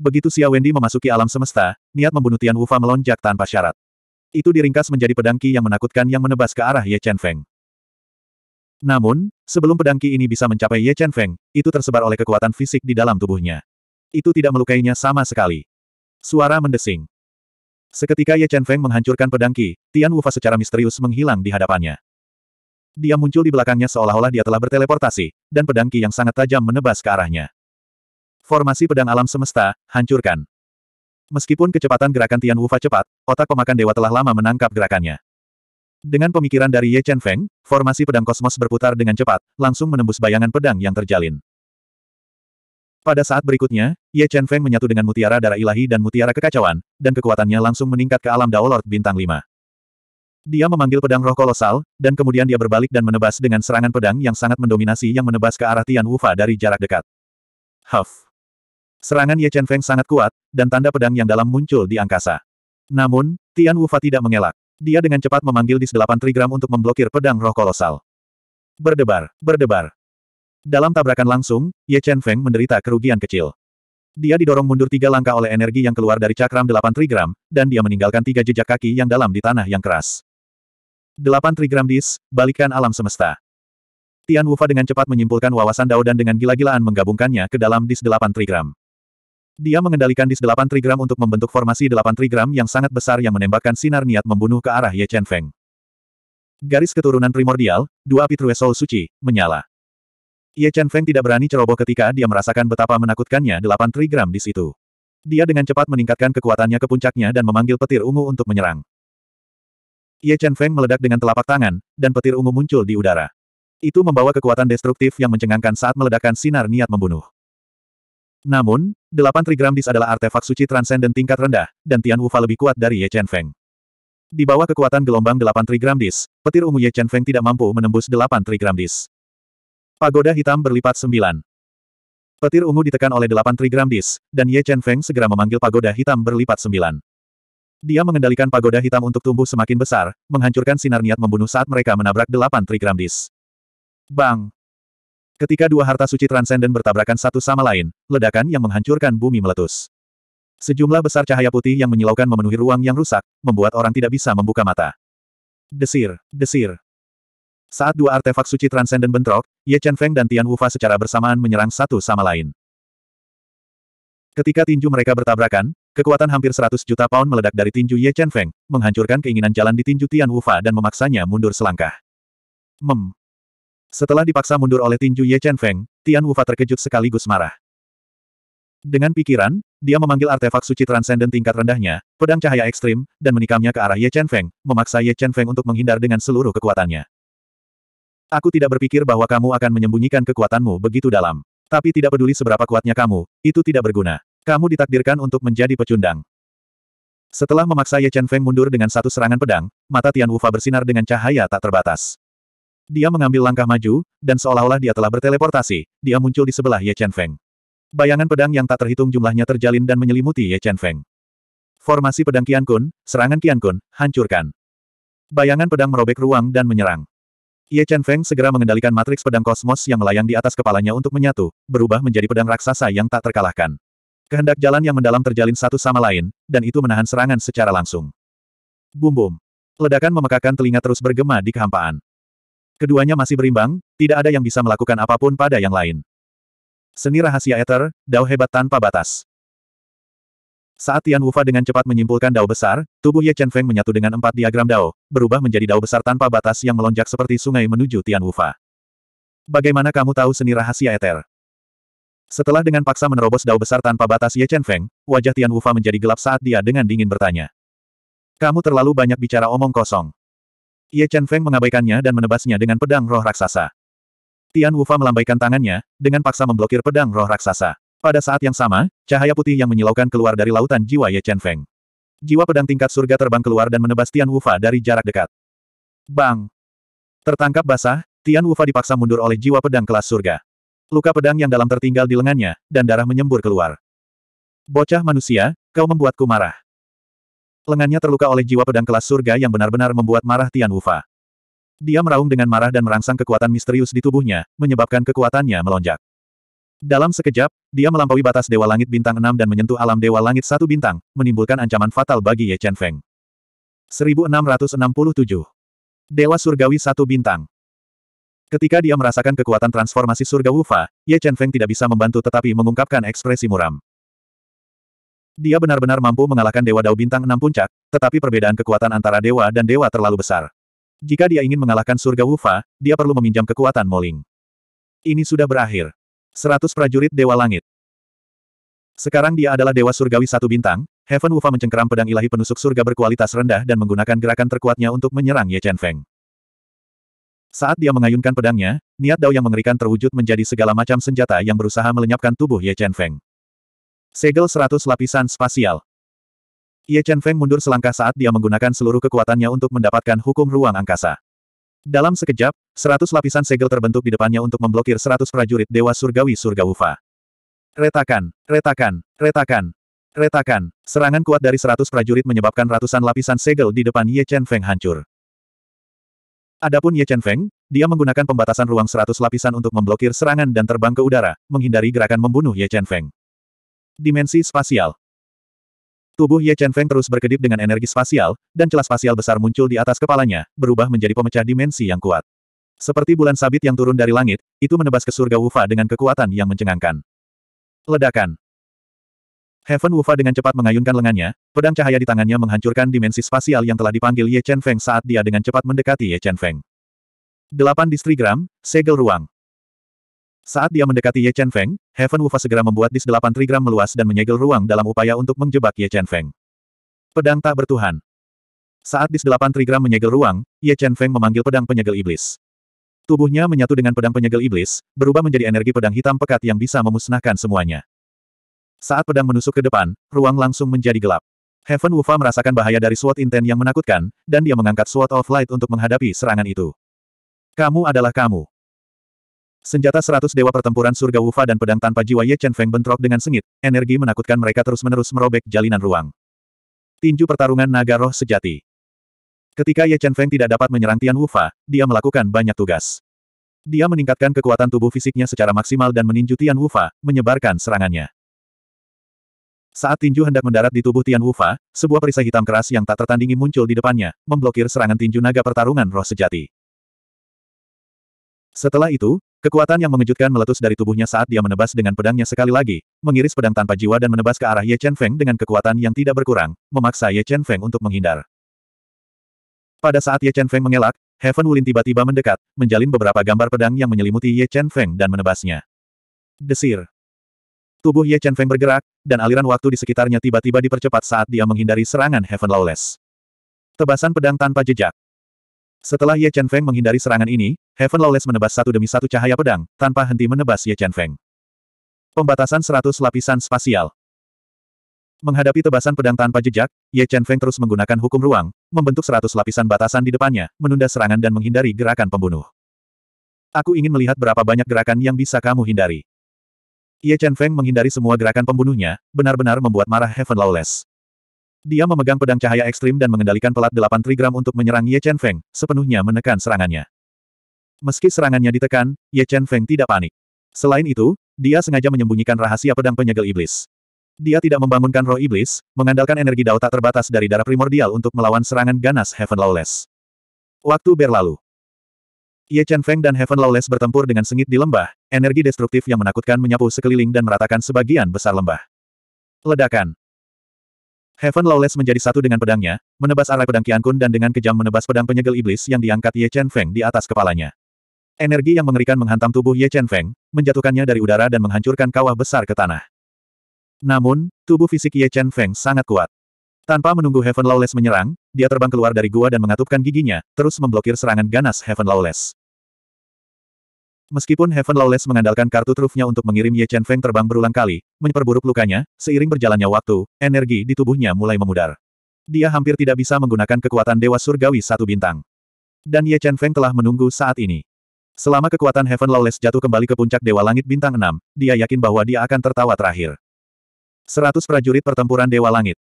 Begitu Xia Wendy memasuki alam semesta, niat membunuh Tian Wufa melonjak tanpa syarat. Itu diringkas menjadi pedang Qi yang menakutkan yang menebas ke arah Ye Chen Feng. Namun, sebelum pedang Qi ini bisa mencapai Ye Chen Feng, itu tersebar oleh kekuatan fisik di dalam tubuhnya. Itu tidak melukainya sama sekali. Suara mendesing. Seketika Ye Chen Feng menghancurkan pedang Qi, Tian Wufa secara misterius menghilang di hadapannya. Dia muncul di belakangnya seolah-olah dia telah berteleportasi, dan pedang Qi yang sangat tajam menebas ke arahnya. Formasi pedang alam semesta, hancurkan. Meskipun kecepatan gerakan Tian Wufa cepat, otak pemakan dewa telah lama menangkap gerakannya. Dengan pemikiran dari Ye Chen Feng, formasi pedang kosmos berputar dengan cepat, langsung menembus bayangan pedang yang terjalin. Pada saat berikutnya, Ye Chen Feng menyatu dengan mutiara darah ilahi dan mutiara kekacauan, dan kekuatannya langsung meningkat ke alam Dao Lord Bintang 5. Dia memanggil pedang roh kolosal, dan kemudian dia berbalik dan menebas dengan serangan pedang yang sangat mendominasi yang menebas ke arah Tian Wufa dari jarak dekat. Huff. Serangan Ye Chen Feng sangat kuat, dan tanda pedang yang dalam muncul di angkasa. Namun, Tian Wufa tidak mengelak. Dia dengan cepat memanggil Dis 8 Trigram untuk memblokir pedang roh kolosal. Berdebar, berdebar. Dalam tabrakan langsung, Ye Chen Feng menderita kerugian kecil. Dia didorong mundur tiga langkah oleh energi yang keluar dari cakram delapan trigram, dan dia meninggalkan tiga jejak kaki yang dalam di tanah yang keras. Delapan trigram dis, balikan alam semesta. Tian Wufa dengan cepat menyimpulkan wawasan Dao dan dengan gila-gilaan menggabungkannya ke dalam dis delapan trigram. Dia mengendalikan dis delapan trigram untuk membentuk formasi delapan trigram yang sangat besar yang menembakkan sinar niat membunuh ke arah Ye Chen Feng. Garis keturunan primordial, dua api True suci, menyala. Ye Chen Feng tidak berani ceroboh ketika dia merasakan betapa menakutkannya delapan trigram di situ. Dia dengan cepat meningkatkan kekuatannya ke puncaknya dan memanggil petir ungu untuk menyerang. Ye Chen Feng meledak dengan telapak tangan, dan petir ungu muncul di udara. Itu membawa kekuatan destruktif yang mencengangkan saat meledakkan sinar niat membunuh. Namun, delapan trigram dis adalah artefak suci transenden tingkat rendah, dan Tian Wufa lebih kuat dari Ye Chen Feng. Di bawah kekuatan gelombang delapan trigram dis, petir ungu Ye Chen Feng tidak mampu menembus delapan trigram dis. Pagoda hitam berlipat sembilan. Petir ungu ditekan oleh delapan trigram dis, dan Ye Chen Feng segera memanggil pagoda hitam berlipat sembilan. Dia mengendalikan pagoda hitam untuk tumbuh semakin besar, menghancurkan sinar niat membunuh saat mereka menabrak delapan trigram dis. Bang! Ketika dua harta suci transenden bertabrakan satu sama lain, ledakan yang menghancurkan bumi meletus. Sejumlah besar cahaya putih yang menyilaukan memenuhi ruang yang rusak, membuat orang tidak bisa membuka mata. Desir, desir, saat dua artefak suci transenden bentrok, Ye Chen Feng dan Tian Wufa secara bersamaan menyerang satu sama lain. Ketika tinju mereka bertabrakan, kekuatan hampir 100 juta pound meledak dari tinju Ye Chen Feng, menghancurkan keinginan jalan di tinju Tian Wufa dan memaksanya mundur selangkah. Mem. Setelah dipaksa mundur oleh tinju Ye Chen Feng, Tian Wufa terkejut sekaligus marah. Dengan pikiran, dia memanggil artefak suci transenden tingkat rendahnya, pedang cahaya ekstrim, dan menikamnya ke arah Ye Chen Feng, memaksa Ye Chen Feng untuk menghindar dengan seluruh kekuatannya. Aku tidak berpikir bahwa kamu akan menyembunyikan kekuatanmu begitu dalam. Tapi tidak peduli seberapa kuatnya kamu, itu tidak berguna. Kamu ditakdirkan untuk menjadi pecundang. Setelah memaksa Ye Chen Feng mundur dengan satu serangan pedang, mata Tian Wufa bersinar dengan cahaya tak terbatas. Dia mengambil langkah maju, dan seolah-olah dia telah berteleportasi, dia muncul di sebelah Ye Chen Feng. Bayangan pedang yang tak terhitung jumlahnya terjalin dan menyelimuti Ye Chen Feng. Formasi pedang Kian Kun, serangan Kian Kun, hancurkan. Bayangan pedang merobek ruang dan menyerang. Ye Chen Feng segera mengendalikan matriks pedang kosmos yang melayang di atas kepalanya untuk menyatu, berubah menjadi pedang raksasa yang tak terkalahkan. Kehendak jalan yang mendalam terjalin satu sama lain, dan itu menahan serangan secara langsung. Bum-bum. Ledakan memekakan telinga terus bergema di kehampaan. Keduanya masih berimbang, tidak ada yang bisa melakukan apapun pada yang lain. Seni rahasia eter, dao hebat tanpa batas. Saat Tian Wufa dengan cepat menyimpulkan dao besar, tubuh Ye Chen Feng menyatu dengan empat diagram dao, berubah menjadi dao besar tanpa batas yang melonjak seperti sungai menuju Tian Wufa. Bagaimana kamu tahu seni rahasia eter? Setelah dengan paksa menerobos dao besar tanpa batas Ye Chen Feng, wajah Tian Wufa menjadi gelap saat dia dengan dingin bertanya. Kamu terlalu banyak bicara omong kosong. Ye Chen Feng mengabaikannya dan menebasnya dengan pedang roh raksasa. Tian Wufa melambaikan tangannya, dengan paksa memblokir pedang roh raksasa. Pada saat yang sama, cahaya putih yang menyilaukan keluar dari lautan jiwa Ye Chen Feng. Jiwa pedang tingkat surga terbang keluar dan menebas Tian Wufa dari jarak dekat. Bang! Tertangkap basah, Tian Wufa dipaksa mundur oleh jiwa pedang kelas surga. Luka pedang yang dalam tertinggal di lengannya, dan darah menyembur keluar. Bocah manusia, kau membuatku marah. Lengannya terluka oleh jiwa pedang kelas surga yang benar-benar membuat marah Tian Wufa. Dia meraung dengan marah dan merangsang kekuatan misterius di tubuhnya, menyebabkan kekuatannya melonjak. Dalam sekejap, dia melampaui batas Dewa Langit Bintang 6 dan menyentuh alam Dewa Langit satu bintang, menimbulkan ancaman fatal bagi Ye Chen Feng. 1667. Dewa Surgawi satu bintang. Ketika dia merasakan kekuatan transformasi surga Wufa, Ye Chen Feng tidak bisa membantu tetapi mengungkapkan ekspresi muram. Dia benar-benar mampu mengalahkan Dewa Dao Bintang 6 Puncak, tetapi perbedaan kekuatan antara Dewa dan Dewa terlalu besar. Jika dia ingin mengalahkan surga Wufa, dia perlu meminjam kekuatan Moling. Ini sudah berakhir. Seratus prajurit Dewa Langit. Sekarang dia adalah Dewa Surgawi satu bintang, Heaven Wufa mencengkeram pedang ilahi penusuk surga berkualitas rendah dan menggunakan gerakan terkuatnya untuk menyerang Ye Chen Feng. Saat dia mengayunkan pedangnya, niat Dao yang mengerikan terwujud menjadi segala macam senjata yang berusaha melenyapkan tubuh Ye Chen Feng. Segel seratus lapisan spasial. Ye Chen Feng mundur selangkah saat dia menggunakan seluruh kekuatannya untuk mendapatkan hukum ruang angkasa. Dalam sekejap, seratus lapisan segel terbentuk di depannya untuk memblokir seratus prajurit Dewa Surgawi Surga Ufa. Retakan, retakan, retakan, retakan. Serangan kuat dari seratus prajurit menyebabkan ratusan lapisan segel di depan Ye Chen Feng hancur. Adapun Ye Chen Feng, dia menggunakan pembatasan ruang seratus lapisan untuk memblokir serangan dan terbang ke udara, menghindari gerakan membunuh Ye Chen Feng. Dimensi spasial, Tubuh Ye Chen Feng terus berkedip dengan energi spasial, dan celah spasial besar muncul di atas kepalanya, berubah menjadi pemecah dimensi yang kuat. Seperti bulan sabit yang turun dari langit, itu menebas ke surga Wufa dengan kekuatan yang mencengangkan. Ledakan. Heaven Wufa dengan cepat mengayunkan lengannya, pedang cahaya di tangannya menghancurkan dimensi spasial yang telah dipanggil Ye Chen Feng saat dia dengan cepat mendekati Ye Chen Feng. Delapan distrigram, segel ruang. Saat dia mendekati Ye Chen Feng, Heaven Wufa segera membuat dis delapan trigram meluas dan menyegel ruang dalam upaya untuk menjebak Ye Chen Feng. Pedang tak bertuhan. Saat dis delapan trigram menyegel ruang, Ye Chen Feng memanggil pedang penyegel iblis. Tubuhnya menyatu dengan pedang penyegel iblis, berubah menjadi energi pedang hitam pekat yang bisa memusnahkan semuanya. Saat pedang menusuk ke depan, ruang langsung menjadi gelap. Heaven Wufa merasakan bahaya dari Sword Intent yang menakutkan, dan dia mengangkat Sword of Light untuk menghadapi serangan itu. Kamu adalah kamu. Senjata seratus dewa pertempuran surga Wufa dan pedang tanpa jiwa Ye Chen Feng bentrok dengan sengit, energi menakutkan mereka terus-menerus merobek jalinan ruang. Tinju pertarungan naga roh sejati. Ketika Ye Chen Feng tidak dapat menyerang Tian Wufa, dia melakukan banyak tugas. Dia meningkatkan kekuatan tubuh fisiknya secara maksimal dan meninju Tian Wufa, menyebarkan serangannya. Saat tinju hendak mendarat di tubuh Tian Wufa, sebuah perisai hitam keras yang tak tertandingi muncul di depannya, memblokir serangan tinju naga pertarungan roh sejati. Setelah itu, Kekuatan yang mengejutkan meletus dari tubuhnya saat dia menebas dengan pedangnya sekali lagi, mengiris pedang tanpa jiwa dan menebas ke arah Ye Chen Feng dengan kekuatan yang tidak berkurang, memaksa Ye Chen Feng untuk menghindar. Pada saat Ye Chen Feng mengelak, Heaven Wulin tiba-tiba mendekat, menjalin beberapa gambar pedang yang menyelimuti Ye Chen Feng dan menebasnya. Desir. Tubuh Ye Chen Feng bergerak, dan aliran waktu di sekitarnya tiba-tiba dipercepat saat dia menghindari serangan Heaven Lawless. Tebasan pedang tanpa jejak. Setelah Ye Chen Feng menghindari serangan ini, Heaven Lawless menebas satu demi satu cahaya pedang, tanpa henti menebas Ye Chen Feng. Pembatasan seratus lapisan spasial. Menghadapi tebasan pedang tanpa jejak, Ye Chen Feng terus menggunakan hukum ruang, membentuk seratus lapisan batasan di depannya, menunda serangan dan menghindari gerakan pembunuh. Aku ingin melihat berapa banyak gerakan yang bisa kamu hindari. Ye Chen Feng menghindari semua gerakan pembunuhnya, benar-benar membuat marah Heaven Lawless. Dia memegang pedang cahaya ekstrim dan mengendalikan pelat delapan trigram untuk menyerang Ye Chen Feng, sepenuhnya menekan serangannya. Meski serangannya ditekan, Ye Chen Feng tidak panik. Selain itu, dia sengaja menyembunyikan rahasia pedang penyegel iblis. Dia tidak membangunkan roh iblis, mengandalkan energi dao tak terbatas dari darah primordial untuk melawan serangan ganas Heaven Lawless. Waktu berlalu. Ye Chen Feng dan Heaven Lawless bertempur dengan sengit di lembah, energi destruktif yang menakutkan menyapu sekeliling dan meratakan sebagian besar lembah. Ledakan. Heaven Lawless menjadi satu dengan pedangnya, menebas arah pedang Kun dan dengan kejam menebas pedang penyegel iblis yang diangkat Ye Chen Feng di atas kepalanya. Energi yang mengerikan menghantam tubuh Ye Chen Feng, menjatuhkannya dari udara dan menghancurkan kawah besar ke tanah. Namun, tubuh fisik Ye Chen Feng sangat kuat. Tanpa menunggu Heaven Lawless menyerang, dia terbang keluar dari gua dan mengatupkan giginya, terus memblokir serangan ganas Heaven Lawless. Meskipun Heaven Lawless mengandalkan kartu trufnya untuk mengirim Ye Chen Feng terbang berulang kali, memperburuk lukanya, seiring berjalannya waktu, energi di tubuhnya mulai memudar. Dia hampir tidak bisa menggunakan kekuatan Dewa Surgawi satu bintang. Dan Ye Chen Feng telah menunggu saat ini. Selama kekuatan Heaven Lawless jatuh kembali ke puncak Dewa Langit Bintang 6, dia yakin bahwa dia akan tertawa terakhir. Seratus prajurit pertempuran Dewa Langit.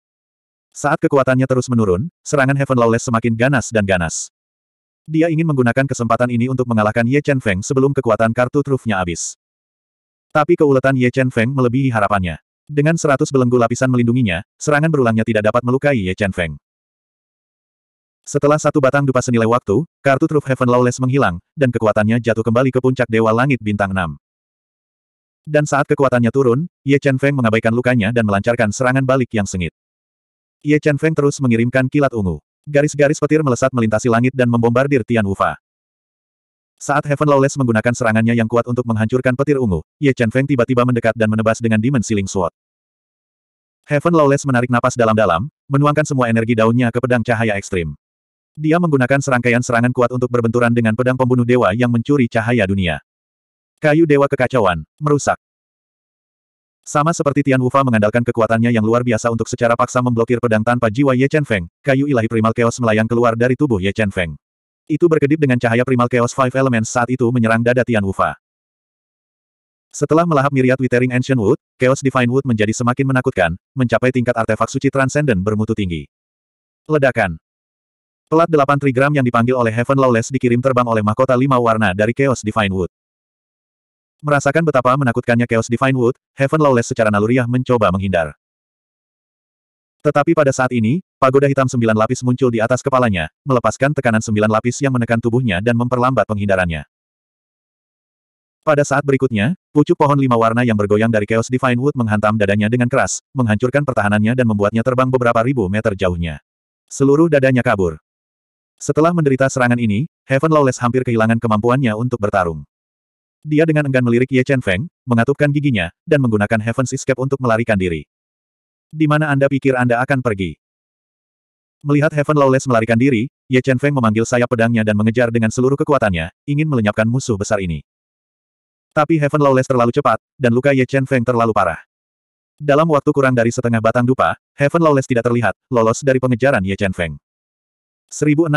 Saat kekuatannya terus menurun, serangan Heaven Lawless semakin ganas dan ganas. Dia ingin menggunakan kesempatan ini untuk mengalahkan Ye Chen Feng sebelum kekuatan kartu trufnya habis. Tapi keuletan Ye Chen Feng melebihi harapannya. Dengan seratus belenggu lapisan melindunginya, serangan berulangnya tidak dapat melukai Ye Chen Feng. Setelah satu batang dupa senilai waktu, kartu truf Heaven Lawless menghilang, dan kekuatannya jatuh kembali ke puncak Dewa Langit Bintang 6. Dan saat kekuatannya turun, Ye Chen Feng mengabaikan lukanya dan melancarkan serangan balik yang sengit. Ye Chen Feng terus mengirimkan kilat ungu. Garis-garis petir melesat melintasi langit dan membombardir Tian Wufa. Saat Heaven Lawless menggunakan serangannya yang kuat untuk menghancurkan petir ungu, Ye Chen Feng tiba-tiba mendekat dan menebas dengan Demon Sealing Sword. Heaven Lawless menarik napas dalam-dalam, menuangkan semua energi daunnya ke pedang cahaya ekstrim. Dia menggunakan serangkaian serangan kuat untuk berbenturan dengan pedang pembunuh dewa yang mencuri cahaya dunia. Kayu dewa kekacauan, merusak. Sama seperti Tian Wufa mengandalkan kekuatannya yang luar biasa untuk secara paksa memblokir pedang tanpa jiwa Ye Chen Feng, kayu ilahi primal chaos melayang keluar dari tubuh Ye Chen Feng. Itu berkedip dengan cahaya primal chaos Five Elements saat itu menyerang dada Tian Wufa. Setelah melahap miriat Withering Ancient Wood, Chaos Divine Wood menjadi semakin menakutkan, mencapai tingkat artefak suci transcendent bermutu tinggi. Ledakan. Pelat delapan trigram yang dipanggil oleh Heaven Lawless dikirim terbang oleh mahkota lima warna dari Chaos Divine Wood. Merasakan betapa menakutkannya Chaos Divine Wood, Heaven Lawless secara naluriah mencoba menghindar. Tetapi pada saat ini, pagoda hitam sembilan lapis muncul di atas kepalanya, melepaskan tekanan sembilan lapis yang menekan tubuhnya dan memperlambat penghindarannya. Pada saat berikutnya, pucuk pohon lima warna yang bergoyang dari Chaos Divine Wood menghantam dadanya dengan keras, menghancurkan pertahanannya dan membuatnya terbang beberapa ribu meter jauhnya. Seluruh dadanya kabur. Setelah menderita serangan ini, Heaven Lawless hampir kehilangan kemampuannya untuk bertarung. Dia dengan enggan melirik Ye Chen Feng, mengatupkan giginya, dan menggunakan Heaven's Escape untuk melarikan diri. Di mana Anda pikir Anda akan pergi? Melihat Heaven Lawless melarikan diri, Ye Chen Feng memanggil sayap pedangnya dan mengejar dengan seluruh kekuatannya, ingin melenyapkan musuh besar ini. Tapi Heaven Lawless terlalu cepat, dan luka Ye Chen Feng terlalu parah. Dalam waktu kurang dari setengah batang dupa, Heaven Lawless tidak terlihat, lolos dari pengejaran Ye Chen Feng. 1668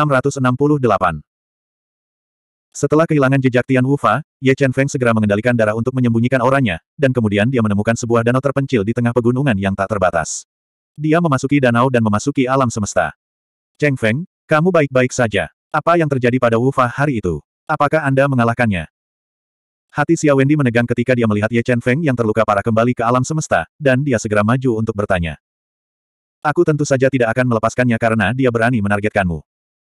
setelah kehilangan jejak Tian Wufa, Ye Chen Feng segera mengendalikan darah untuk menyembunyikan auranya, dan kemudian dia menemukan sebuah danau terpencil di tengah pegunungan yang tak terbatas. Dia memasuki danau dan memasuki alam semesta. Cheng Feng, kamu baik-baik saja. Apa yang terjadi pada Wufa hari itu? Apakah Anda mengalahkannya? Hati Xia Wendy menegang ketika dia melihat Ye Chen Feng yang terluka parah kembali ke alam semesta, dan dia segera maju untuk bertanya. Aku tentu saja tidak akan melepaskannya karena dia berani menargetkanmu.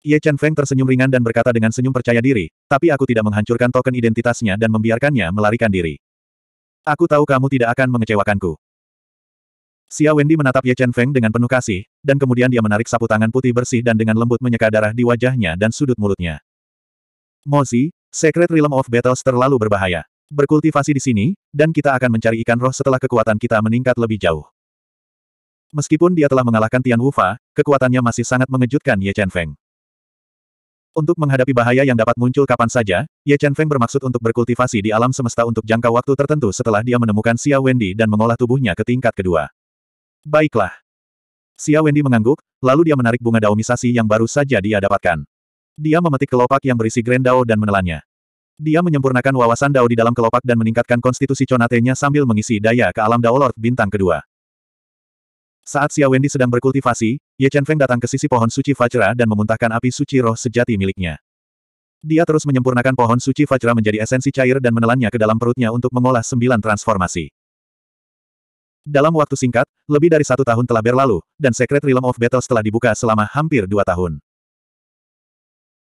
Ye Chen Feng tersenyum ringan dan berkata dengan senyum percaya diri, tapi aku tidak menghancurkan token identitasnya dan membiarkannya melarikan diri. Aku tahu kamu tidak akan mengecewakanku. Xia Wendy menatap Ye Chen Feng dengan penuh kasih, dan kemudian dia menarik sapu tangan putih bersih dan dengan lembut menyeka darah di wajahnya dan sudut mulutnya. Mozi, Secret Realm of Battles terlalu berbahaya. Berkultivasi di sini, dan kita akan mencari ikan roh setelah kekuatan kita meningkat lebih jauh. Meskipun dia telah mengalahkan Tian Wufa, kekuatannya masih sangat mengejutkan Ye Chen Feng. Untuk menghadapi bahaya yang dapat muncul kapan saja, Ye Chen Feng bermaksud untuk berkultivasi di alam semesta untuk jangka waktu tertentu setelah dia menemukan Xia Wendy dan mengolah tubuhnya ke tingkat kedua. Baiklah. Xia Wendy mengangguk, lalu dia menarik bunga misasi yang baru saja dia dapatkan. Dia memetik kelopak yang berisi Grand Dao dan menelannya. Dia menyempurnakan wawasan Dao di dalam kelopak dan meningkatkan konstitusi conatenya sambil mengisi daya ke alam Dao Lord bintang kedua. Saat Xia Wendy sedang berkultivasi, Ye Chen Feng datang ke sisi pohon suci Fajra dan memuntahkan api suci roh sejati miliknya. Dia terus menyempurnakan pohon suci Fajra menjadi esensi cair dan menelannya ke dalam perutnya untuk mengolah sembilan transformasi. Dalam waktu singkat, lebih dari satu tahun telah berlalu, dan Secret Realm of Battles telah dibuka selama hampir dua tahun.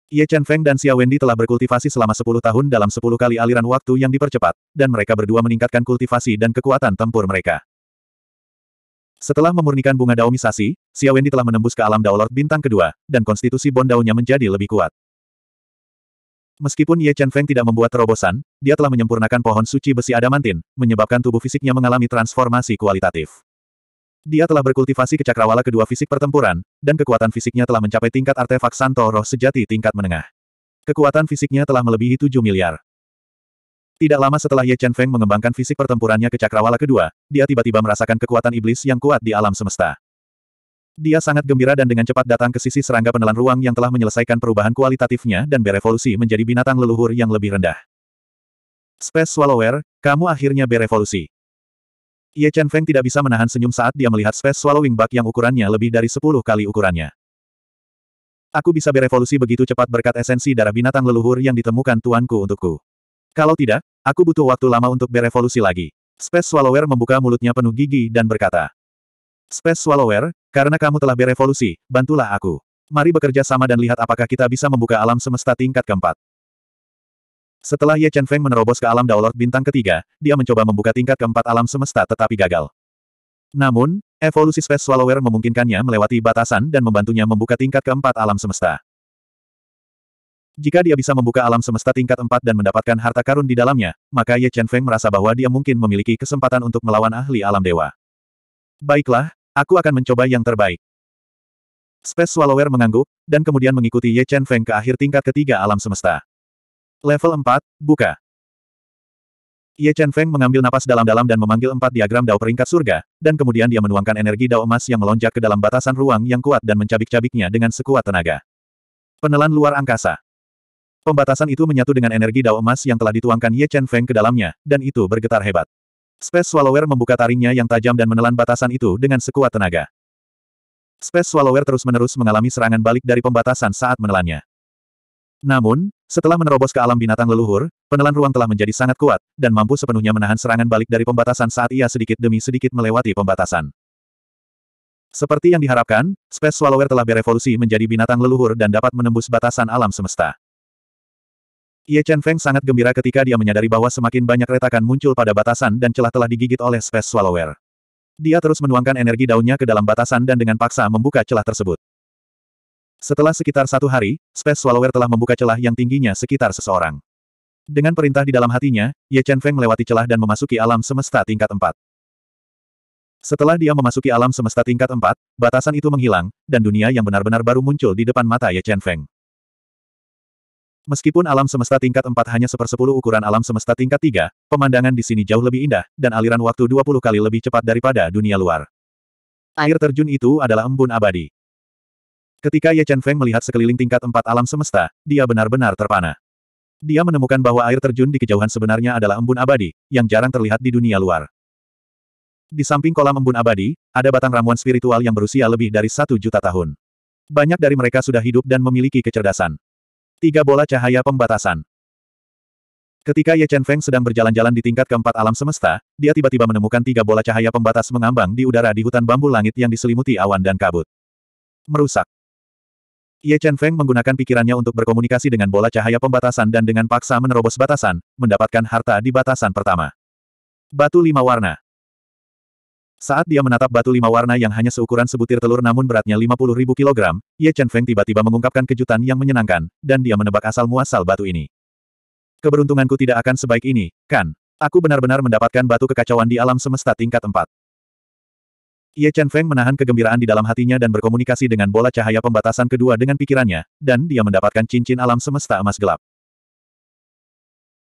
Ye Chen Feng dan Xia Wendy telah berkultivasi selama sepuluh tahun dalam sepuluh kali aliran waktu yang dipercepat, dan mereka berdua meningkatkan kultivasi dan kekuatan tempur mereka. Setelah memurnikan bunga daomisasi, Xia Wenli telah menembus ke alam Daolord bintang kedua, dan konstitusi bondaunya menjadi lebih kuat. Meskipun Ye Chen Feng tidak membuat terobosan, dia telah menyempurnakan pohon suci besi adamantin, menyebabkan tubuh fisiknya mengalami transformasi kualitatif. Dia telah berkultivasi ke cakrawala kedua fisik pertempuran, dan kekuatan fisiknya telah mencapai tingkat artefak Santo Roh sejati tingkat menengah. Kekuatan fisiknya telah melebihi 7 miliar. Tidak lama setelah Ye Chen Feng mengembangkan fisik pertempurannya ke cakrawala kedua, dia tiba-tiba merasakan kekuatan iblis yang kuat di alam semesta. Dia sangat gembira dan dengan cepat datang ke sisi serangga penelan ruang yang telah menyelesaikan perubahan kualitatifnya dan berevolusi menjadi binatang leluhur yang lebih rendah. Space Swallower, kamu akhirnya berevolusi. Ye Chen Feng tidak bisa menahan senyum saat dia melihat Space Swallowing Bug yang ukurannya lebih dari 10 kali ukurannya. Aku bisa berevolusi begitu cepat berkat esensi darah binatang leluhur yang ditemukan tuanku untukku. Kalau tidak, aku butuh waktu lama untuk berevolusi lagi. Space Swallower membuka mulutnya penuh gigi dan berkata. Space Swallower, karena kamu telah berevolusi, bantulah aku. Mari bekerja sama dan lihat apakah kita bisa membuka alam semesta tingkat keempat. Setelah Ye Chen Feng menerobos ke alam Daolord bintang ketiga, dia mencoba membuka tingkat keempat alam semesta tetapi gagal. Namun, evolusi Space Swallower memungkinkannya melewati batasan dan membantunya membuka tingkat keempat alam semesta. Jika dia bisa membuka alam semesta tingkat 4 dan mendapatkan harta karun di dalamnya, maka Ye Chen Feng merasa bahwa dia mungkin memiliki kesempatan untuk melawan ahli alam dewa. Baiklah, aku akan mencoba yang terbaik. Space Swallower mengangguk, dan kemudian mengikuti Ye Chen Feng ke akhir tingkat ketiga alam semesta. Level 4, buka. Ye Chen Feng mengambil napas dalam-dalam dan memanggil empat diagram dao peringkat surga, dan kemudian dia menuangkan energi dao emas yang melonjak ke dalam batasan ruang yang kuat dan mencabik-cabiknya dengan sekuat tenaga. Penelan luar angkasa. Pembatasan itu menyatu dengan energi dao emas yang telah dituangkan Ye Chen Feng ke dalamnya, dan itu bergetar hebat. Space Swallower membuka taringnya yang tajam dan menelan batasan itu dengan sekuat tenaga. Space Swallower terus-menerus mengalami serangan balik dari pembatasan saat menelannya. Namun, setelah menerobos ke alam binatang leluhur, penelan ruang telah menjadi sangat kuat, dan mampu sepenuhnya menahan serangan balik dari pembatasan saat ia sedikit demi sedikit melewati pembatasan. Seperti yang diharapkan, Space Swallower telah berevolusi menjadi binatang leluhur dan dapat menembus batasan alam semesta. Ye Chen Feng sangat gembira ketika dia menyadari bahwa semakin banyak retakan muncul pada batasan dan celah telah digigit oleh Space Swallower. Dia terus menuangkan energi daunnya ke dalam batasan dan dengan paksa membuka celah tersebut. Setelah sekitar satu hari, Space Swallower telah membuka celah yang tingginya sekitar seseorang. Dengan perintah di dalam hatinya, Ye Chen Feng melewati celah dan memasuki alam semesta tingkat 4. Setelah dia memasuki alam semesta tingkat 4, batasan itu menghilang, dan dunia yang benar-benar baru muncul di depan mata Ye Chen Feng. Meskipun alam semesta tingkat 4 hanya sepersepuluh ukuran alam semesta tingkat 3, pemandangan di sini jauh lebih indah, dan aliran waktu 20 kali lebih cepat daripada dunia luar. Air terjun itu adalah embun abadi. Ketika Ye Chen Feng melihat sekeliling tingkat 4 alam semesta, dia benar-benar terpana. Dia menemukan bahwa air terjun di kejauhan sebenarnya adalah embun abadi, yang jarang terlihat di dunia luar. Di samping kolam embun abadi, ada batang ramuan spiritual yang berusia lebih dari satu juta tahun. Banyak dari mereka sudah hidup dan memiliki kecerdasan. Tiga bola cahaya pembatasan. Ketika Ye Chen Feng sedang berjalan-jalan di tingkat keempat alam semesta, dia tiba-tiba menemukan tiga bola cahaya pembatas mengambang di udara di hutan bambu langit yang diselimuti awan dan kabut. Merusak. Ye Chen Feng menggunakan pikirannya untuk berkomunikasi dengan bola cahaya pembatasan dan dengan paksa menerobos batasan, mendapatkan harta di batasan pertama. Batu lima warna. Saat dia menatap batu lima warna yang hanya seukuran sebutir telur namun beratnya 50 ribu kilogram, Ye Chen Feng tiba-tiba mengungkapkan kejutan yang menyenangkan, dan dia menebak asal-muasal batu ini. Keberuntunganku tidak akan sebaik ini, kan? Aku benar-benar mendapatkan batu kekacauan di alam semesta tingkat 4. Ye Chen Feng menahan kegembiraan di dalam hatinya dan berkomunikasi dengan bola cahaya pembatasan kedua dengan pikirannya, dan dia mendapatkan cincin alam semesta emas gelap.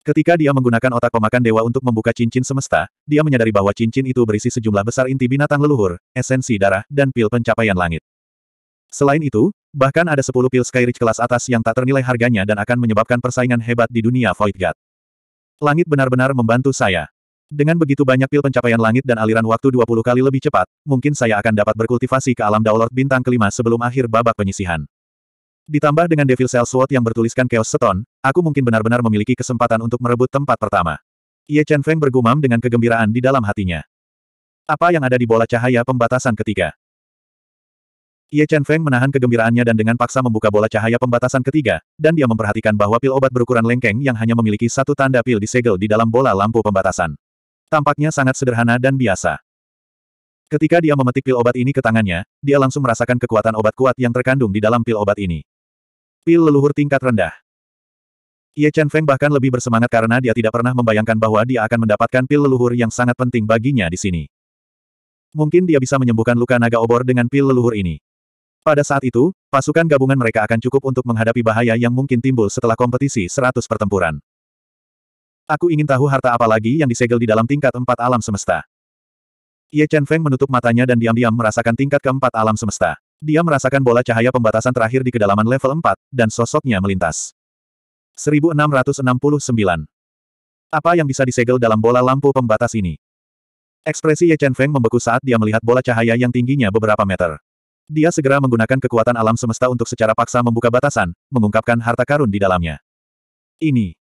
Ketika dia menggunakan otak pemakan dewa untuk membuka cincin semesta, dia menyadari bahwa cincin itu berisi sejumlah besar inti binatang leluhur, esensi darah, dan pil pencapaian langit. Selain itu, bahkan ada 10 pil Skyridge kelas atas yang tak ternilai harganya dan akan menyebabkan persaingan hebat di dunia Void God. Langit benar-benar membantu saya. Dengan begitu banyak pil pencapaian langit dan aliran waktu 20 kali lebih cepat, mungkin saya akan dapat berkultivasi ke alam Daulord bintang kelima sebelum akhir babak penyisihan. Ditambah dengan Devil Cell Sword yang bertuliskan Chaos Stone, aku mungkin benar-benar memiliki kesempatan untuk merebut tempat pertama. Ye Chen Feng bergumam dengan kegembiraan di dalam hatinya. Apa yang ada di bola cahaya pembatasan ketiga? Ye Chen Feng menahan kegembiraannya dan dengan paksa membuka bola cahaya pembatasan ketiga, dan dia memperhatikan bahwa pil obat berukuran lengkeng yang hanya memiliki satu tanda pil disegel di dalam bola lampu pembatasan. Tampaknya sangat sederhana dan biasa. Ketika dia memetik pil obat ini ke tangannya, dia langsung merasakan kekuatan obat kuat yang terkandung di dalam pil obat ini. Pil leluhur tingkat rendah. Ye Chen Feng bahkan lebih bersemangat karena dia tidak pernah membayangkan bahwa dia akan mendapatkan pil leluhur yang sangat penting baginya di sini. Mungkin dia bisa menyembuhkan luka naga obor dengan pil leluhur ini. Pada saat itu, pasukan gabungan mereka akan cukup untuk menghadapi bahaya yang mungkin timbul setelah kompetisi 100 pertempuran. Aku ingin tahu harta apa lagi yang disegel di dalam tingkat empat alam semesta. Ye Chen Feng menutup matanya dan diam-diam merasakan tingkat keempat alam semesta. Dia merasakan bola cahaya pembatasan terakhir di kedalaman level 4, dan sosoknya melintas. 1669. Apa yang bisa disegel dalam bola lampu pembatas ini? Ekspresi Ye Chen Feng membeku saat dia melihat bola cahaya yang tingginya beberapa meter. Dia segera menggunakan kekuatan alam semesta untuk secara paksa membuka batasan, mengungkapkan harta karun di dalamnya. Ini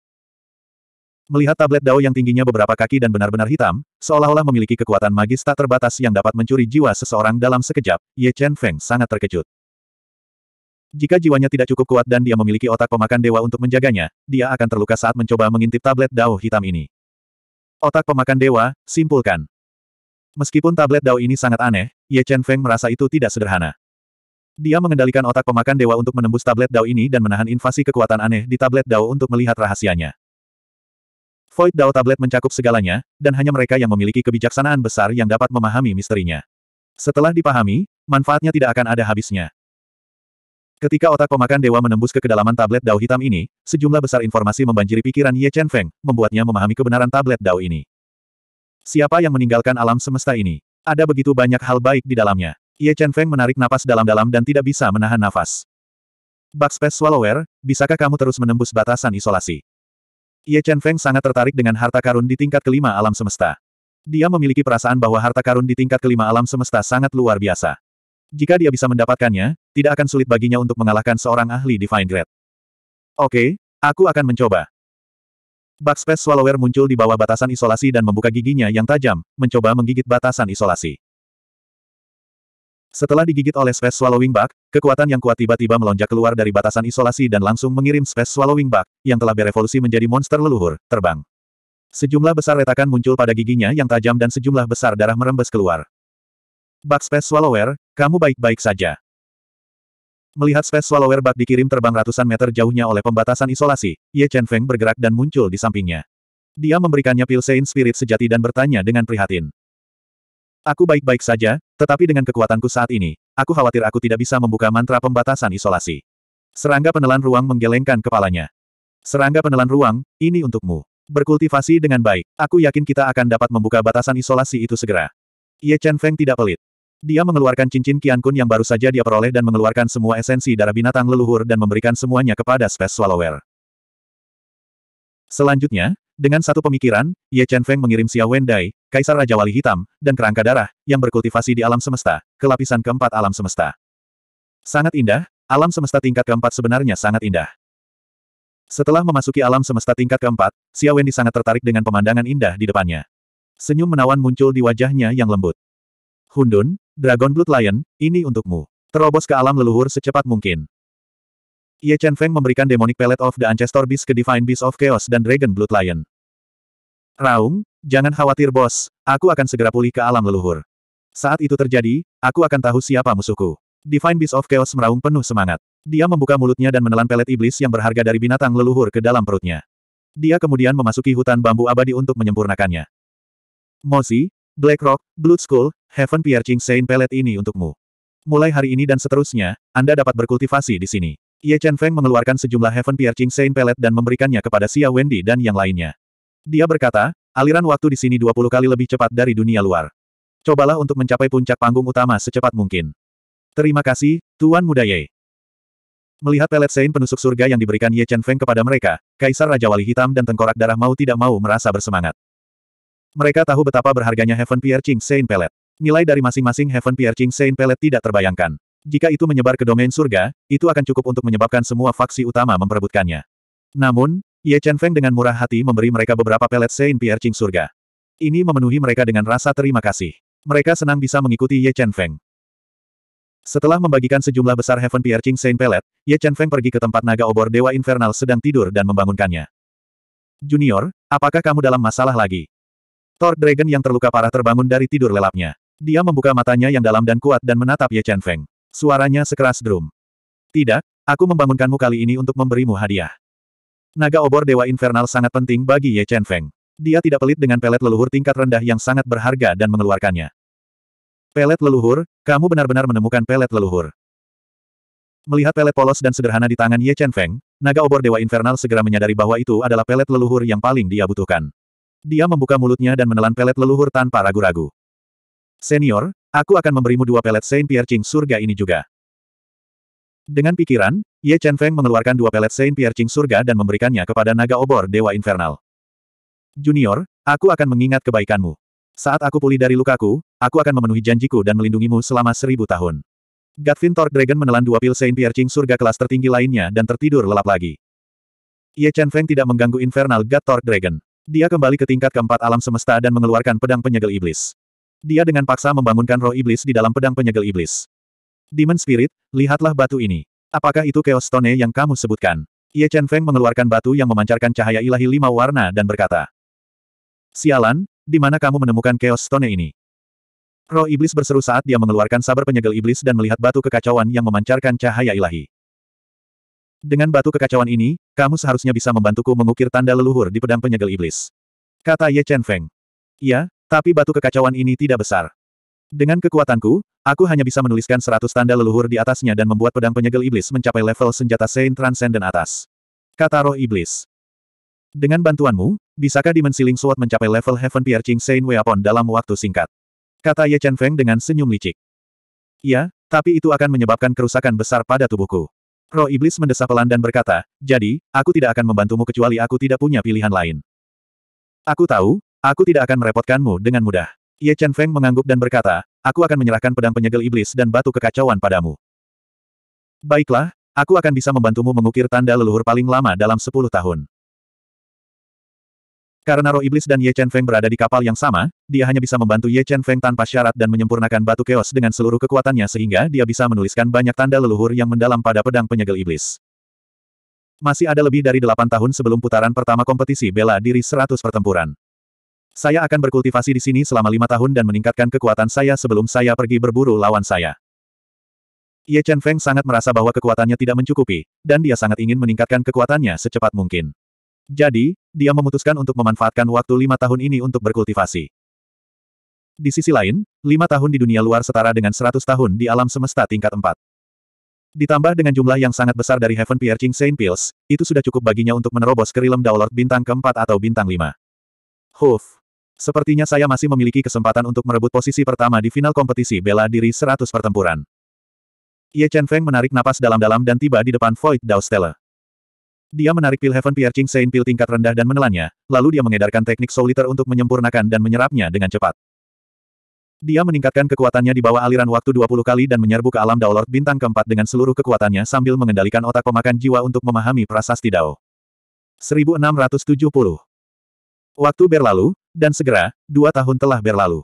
Melihat tablet Dao yang tingginya beberapa kaki dan benar-benar hitam, seolah-olah memiliki kekuatan magis tak terbatas yang dapat mencuri jiwa seseorang dalam sekejap, Ye Chen Feng sangat terkejut. Jika jiwanya tidak cukup kuat dan dia memiliki otak pemakan dewa untuk menjaganya, dia akan terluka saat mencoba mengintip tablet Dao hitam ini. Otak pemakan dewa, simpulkan. Meskipun tablet Dao ini sangat aneh, Ye Chen Feng merasa itu tidak sederhana. Dia mengendalikan otak pemakan dewa untuk menembus tablet Dao ini dan menahan invasi kekuatan aneh di tablet Dao untuk melihat rahasianya. Void Dao Tablet mencakup segalanya, dan hanya mereka yang memiliki kebijaksanaan besar yang dapat memahami misterinya. Setelah dipahami, manfaatnya tidak akan ada habisnya. Ketika otak pemakan dewa menembus ke kedalaman tablet Dao hitam ini, sejumlah besar informasi membanjiri pikiran Ye Chen Feng, membuatnya memahami kebenaran tablet Dao ini. Siapa yang meninggalkan alam semesta ini? Ada begitu banyak hal baik di dalamnya. Ye Chen Feng menarik napas dalam-dalam dan tidak bisa menahan nafas. Backspace Swallower, bisakah kamu terus menembus batasan isolasi? Ye Chen Feng sangat tertarik dengan harta karun di tingkat kelima alam semesta. Dia memiliki perasaan bahwa harta karun di tingkat kelima alam semesta sangat luar biasa. Jika dia bisa mendapatkannya, tidak akan sulit baginya untuk mengalahkan seorang ahli Divine Grade. Oke, aku akan mencoba. Backspace Swallower muncul di bawah batasan isolasi dan membuka giginya yang tajam, mencoba menggigit batasan isolasi. Setelah digigit oleh Space Swallowing Bug, kekuatan yang kuat tiba-tiba melonjak keluar dari batasan isolasi dan langsung mengirim Space Swallowing Bug, yang telah berevolusi menjadi monster leluhur, terbang. Sejumlah besar retakan muncul pada giginya yang tajam dan sejumlah besar darah merembes keluar. Bug Space Swallower, kamu baik-baik saja. Melihat Space Swallower bug dikirim terbang ratusan meter jauhnya oleh pembatasan isolasi, Ye Chen Feng bergerak dan muncul di sampingnya. Dia memberikannya pil Sein Spirit sejati dan bertanya dengan prihatin. Aku baik-baik saja, tetapi dengan kekuatanku saat ini, aku khawatir aku tidak bisa membuka mantra pembatasan isolasi. Serangga penelan ruang menggelengkan kepalanya. Serangga penelan ruang, ini untukmu. Berkultivasi dengan baik, aku yakin kita akan dapat membuka batasan isolasi itu segera. Ye Chen Feng tidak pelit. Dia mengeluarkan cincin Qian Kun yang baru saja dia peroleh dan mengeluarkan semua esensi darah binatang leluhur dan memberikan semuanya kepada Space Swallower. Selanjutnya, dengan satu pemikiran, Ye Chen Feng mengirim Xia Wen Dai, Kaisar Raja Wali Hitam, dan kerangka darah, yang berkultivasi di alam semesta, ke lapisan keempat alam semesta. Sangat indah, alam semesta tingkat keempat sebenarnya sangat indah. Setelah memasuki alam semesta tingkat keempat, Xia Wen sangat tertarik dengan pemandangan indah di depannya. Senyum menawan muncul di wajahnya yang lembut. Hundun, Dragon Blood Lion, ini untukmu. Terobos ke alam leluhur secepat mungkin. Ye Chen Feng memberikan Demonic Pellet of the Ancestor Beast ke Divine Beast of Chaos dan Dragon Blood Lion. Raung, jangan khawatir bos, aku akan segera pulih ke alam leluhur. Saat itu terjadi, aku akan tahu siapa musuhku. Divine Beast of Chaos meraung penuh semangat. Dia membuka mulutnya dan menelan pelet iblis yang berharga dari binatang leluhur ke dalam perutnya. Dia kemudian memasuki hutan bambu abadi untuk menyempurnakannya. Mozi, Black Rock, Blood School, Heaven Piercing Saint pelet ini untukmu. Mulai hari ini dan seterusnya, Anda dapat berkultivasi di sini. Ye Chen Feng mengeluarkan sejumlah Heaven Piercing Saint Pellet dan memberikannya kepada Xia Wendy dan yang lainnya. Dia berkata, aliran waktu di sini 20 kali lebih cepat dari dunia luar. Cobalah untuk mencapai puncak panggung utama secepat mungkin. Terima kasih, Tuan Muda Ye. Melihat pelet Sein penusuk surga yang diberikan Ye Chen Feng kepada mereka, Kaisar Raja Wali Hitam dan Tengkorak Darah mau tidak mau merasa bersemangat. Mereka tahu betapa berharganya Heaven Piercing Saint Pellet. Nilai dari masing-masing Heaven Piercing Saint Pellet tidak terbayangkan. Jika itu menyebar ke domain surga, itu akan cukup untuk menyebabkan semua faksi utama memperebutkannya. Namun, Ye Chen Feng dengan murah hati memberi mereka beberapa pelet Saint Pierre Qing surga. Ini memenuhi mereka dengan rasa terima kasih. Mereka senang bisa mengikuti Ye Chen Feng. Setelah membagikan sejumlah besar Heaven Pierre Qing Saint Pelet, Ye Chen Feng pergi ke tempat naga obor Dewa Infernal sedang tidur dan membangunkannya. Junior, apakah kamu dalam masalah lagi? Thor Dragon yang terluka parah terbangun dari tidur lelapnya. Dia membuka matanya yang dalam dan kuat dan menatap Ye Chen Feng. Suaranya sekeras drum. Tidak, aku membangunkanmu kali ini untuk memberimu hadiah. Naga obor Dewa Infernal sangat penting bagi Ye Chen Feng. Dia tidak pelit dengan pelet leluhur tingkat rendah yang sangat berharga dan mengeluarkannya. Pelet leluhur, kamu benar-benar menemukan pelet leluhur. Melihat pelet polos dan sederhana di tangan Ye Chen Feng, naga obor Dewa Infernal segera menyadari bahwa itu adalah pelet leluhur yang paling dia butuhkan. Dia membuka mulutnya dan menelan pelet leluhur tanpa ragu-ragu. Senior, Aku akan memberimu dua pelet Saint Pierre Ching surga ini juga. Dengan pikiran, Ye Chen Feng mengeluarkan dua pelet Saint Pierre Ching surga dan memberikannya kepada naga obor Dewa Infernal. Junior, aku akan mengingat kebaikanmu. Saat aku pulih dari lukaku, aku akan memenuhi janjiku dan melindungimu selama seribu tahun. Gatvin Thor Dragon menelan dua pil Saint Pierre Ching surga kelas tertinggi lainnya dan tertidur lelap lagi. Ye Chen Feng tidak mengganggu Infernal God Thor Dragon. Dia kembali ke tingkat keempat alam semesta dan mengeluarkan pedang penyegel iblis. Dia dengan paksa membangunkan roh iblis di dalam pedang penyegel iblis. Demon Spirit, lihatlah batu ini. Apakah itu Chaos Stone yang kamu sebutkan? Ye Chen Feng mengeluarkan batu yang memancarkan cahaya ilahi lima warna dan berkata. Sialan, di mana kamu menemukan Chaos Stone ini? Roh iblis berseru saat dia mengeluarkan sabar penyegel iblis dan melihat batu kekacauan yang memancarkan cahaya ilahi. Dengan batu kekacauan ini, kamu seharusnya bisa membantuku mengukir tanda leluhur di pedang penyegel iblis. Kata Ye Chen Feng. Ya. Tapi batu kekacauan ini tidak besar. Dengan kekuatanku, aku hanya bisa menuliskan seratus tanda leluhur di atasnya dan membuat pedang penyegel iblis mencapai level senjata Saint Transcendent atas. Kata roh iblis. Dengan bantuanmu, bisakah Dimensi Ling Suot mencapai level Heaven Piercing Saint Weapon dalam waktu singkat? Kata Ye Chen Feng dengan senyum licik. Ya, tapi itu akan menyebabkan kerusakan besar pada tubuhku. Roh iblis mendesah pelan dan berkata, jadi, aku tidak akan membantumu kecuali aku tidak punya pilihan lain. Aku tahu, Aku tidak akan merepotkanmu dengan mudah. Ye Chen Feng mengangguk dan berkata, aku akan menyerahkan pedang penyegel iblis dan batu kekacauan padamu. Baiklah, aku akan bisa membantumu mengukir tanda leluhur paling lama dalam sepuluh tahun. Karena roh iblis dan Ye Chen Feng berada di kapal yang sama, dia hanya bisa membantu Ye Chen Feng tanpa syarat dan menyempurnakan batu keos dengan seluruh kekuatannya sehingga dia bisa menuliskan banyak tanda leluhur yang mendalam pada pedang penyegel iblis. Masih ada lebih dari delapan tahun sebelum putaran pertama kompetisi bela diri seratus pertempuran. Saya akan berkultivasi di sini selama lima tahun dan meningkatkan kekuatan saya sebelum saya pergi berburu lawan saya. Ye Chen Feng sangat merasa bahwa kekuatannya tidak mencukupi, dan dia sangat ingin meningkatkan kekuatannya secepat mungkin. Jadi, dia memutuskan untuk memanfaatkan waktu lima tahun ini untuk berkultivasi. Di sisi lain, lima tahun di dunia luar setara dengan seratus tahun di alam semesta tingkat empat. Ditambah dengan jumlah yang sangat besar dari Heaven Piercing Saint Pills, itu sudah cukup baginya untuk menerobos ke realm Daulord bintang keempat atau bintang lima. Huf! Sepertinya saya masih memiliki kesempatan untuk merebut posisi pertama di final kompetisi bela diri 100 pertempuran. Ye Chen Feng menarik napas dalam-dalam dan tiba di depan Void Dao Stella. Dia menarik pil Heaven Piercing Saint Pil tingkat rendah dan menelannya, lalu dia mengedarkan teknik Soul untuk menyempurnakan dan menyerapnya dengan cepat. Dia meningkatkan kekuatannya di bawah aliran waktu 20 kali dan menyerbu ke alam Daolord bintang keempat dengan seluruh kekuatannya sambil mengendalikan otak pemakan jiwa untuk memahami prasasti Dao. 1670 Waktu berlalu, dan segera, dua tahun telah berlalu.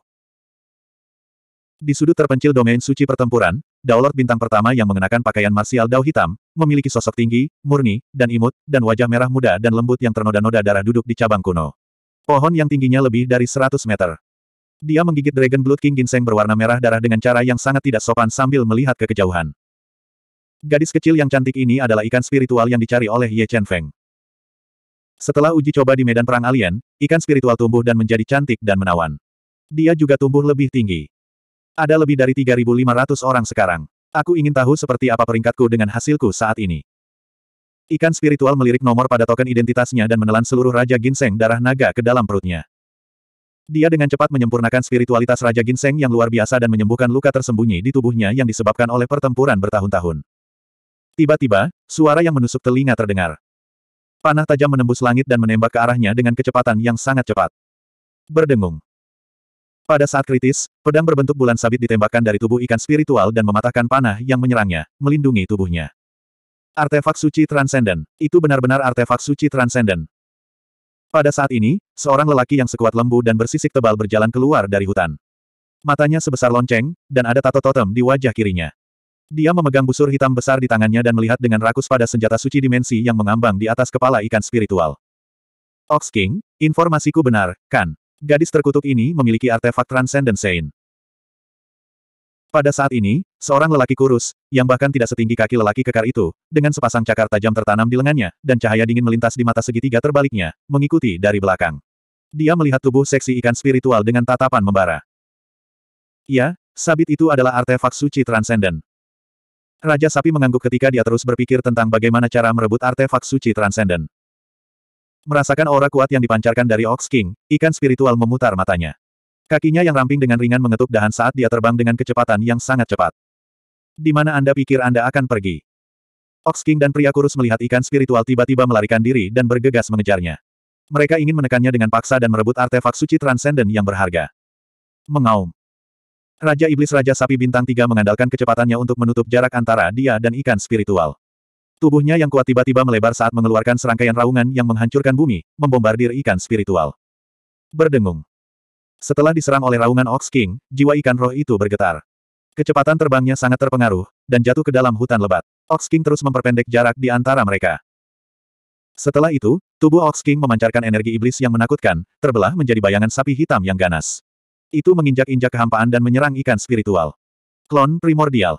Di sudut terpencil domain suci pertempuran, Daulord bintang pertama yang mengenakan pakaian marsial dao hitam, memiliki sosok tinggi, murni, dan imut, dan wajah merah muda dan lembut yang ternoda-noda darah duduk di cabang kuno. Pohon yang tingginya lebih dari 100 meter. Dia menggigit Dragon Blood King Ginseng berwarna merah darah dengan cara yang sangat tidak sopan sambil melihat ke kejauhan. Gadis kecil yang cantik ini adalah ikan spiritual yang dicari oleh Ye Chen Feng. Setelah uji coba di medan perang alien, ikan spiritual tumbuh dan menjadi cantik dan menawan. Dia juga tumbuh lebih tinggi. Ada lebih dari 3.500 orang sekarang. Aku ingin tahu seperti apa peringkatku dengan hasilku saat ini. Ikan spiritual melirik nomor pada token identitasnya dan menelan seluruh Raja Ginseng darah naga ke dalam perutnya. Dia dengan cepat menyempurnakan spiritualitas Raja Ginseng yang luar biasa dan menyembuhkan luka tersembunyi di tubuhnya yang disebabkan oleh pertempuran bertahun-tahun. Tiba-tiba, suara yang menusuk telinga terdengar. Panah tajam menembus langit dan menembak ke arahnya dengan kecepatan yang sangat cepat. Berdengung. Pada saat kritis, pedang berbentuk bulan sabit ditembakkan dari tubuh ikan spiritual dan mematahkan panah yang menyerangnya, melindungi tubuhnya. Artefak suci transenden. Itu benar-benar artefak suci transenden. Pada saat ini, seorang lelaki yang sekuat lembu dan bersisik tebal berjalan keluar dari hutan. Matanya sebesar lonceng, dan ada tato totem di wajah kirinya. Dia memegang busur hitam besar di tangannya dan melihat dengan rakus pada senjata suci dimensi yang mengambang di atas kepala ikan spiritual. Ox King, informasiku benar, kan? Gadis terkutuk ini memiliki artefak Transcendent Saint. Pada saat ini, seorang lelaki kurus, yang bahkan tidak setinggi kaki lelaki kekar itu, dengan sepasang cakar tajam tertanam di lengannya, dan cahaya dingin melintas di mata segitiga terbaliknya, mengikuti dari belakang. Dia melihat tubuh seksi ikan spiritual dengan tatapan membara. Ya, sabit itu adalah artefak suci Transcendent. Raja Sapi mengangguk ketika dia terus berpikir tentang bagaimana cara merebut artefak suci Transcendent. Merasakan aura kuat yang dipancarkan dari Ox King, ikan spiritual memutar matanya. Kakinya yang ramping dengan ringan mengetuk dahan saat dia terbang dengan kecepatan yang sangat cepat. Di mana Anda pikir Anda akan pergi? Ox King dan pria kurus melihat ikan spiritual tiba-tiba melarikan diri dan bergegas mengejarnya. Mereka ingin menekannya dengan paksa dan merebut artefak suci Transcendent yang berharga. Mengaum. Raja Iblis Raja Sapi Bintang Tiga mengandalkan kecepatannya untuk menutup jarak antara dia dan ikan spiritual. Tubuhnya yang kuat tiba-tiba melebar saat mengeluarkan serangkaian raungan yang menghancurkan bumi, membombardir ikan spiritual. Berdengung. Setelah diserang oleh raungan Ox King, jiwa ikan roh itu bergetar. Kecepatan terbangnya sangat terpengaruh, dan jatuh ke dalam hutan lebat. Ox King terus memperpendek jarak di antara mereka. Setelah itu, tubuh Ox King memancarkan energi iblis yang menakutkan, terbelah menjadi bayangan sapi hitam yang ganas. Itu menginjak-injak kehampaan dan menyerang ikan spiritual. Klon primordial.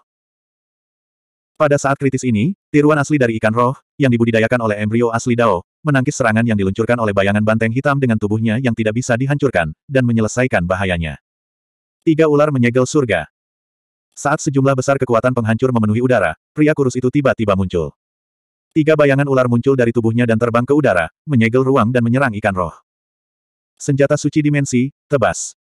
Pada saat kritis ini, tiruan asli dari ikan roh, yang dibudidayakan oleh embrio asli Dao, menangkis serangan yang diluncurkan oleh bayangan banteng hitam dengan tubuhnya yang tidak bisa dihancurkan, dan menyelesaikan bahayanya. Tiga ular menyegel surga. Saat sejumlah besar kekuatan penghancur memenuhi udara, pria kurus itu tiba-tiba muncul. Tiga bayangan ular muncul dari tubuhnya dan terbang ke udara, menyegel ruang dan menyerang ikan roh. Senjata suci dimensi, tebas.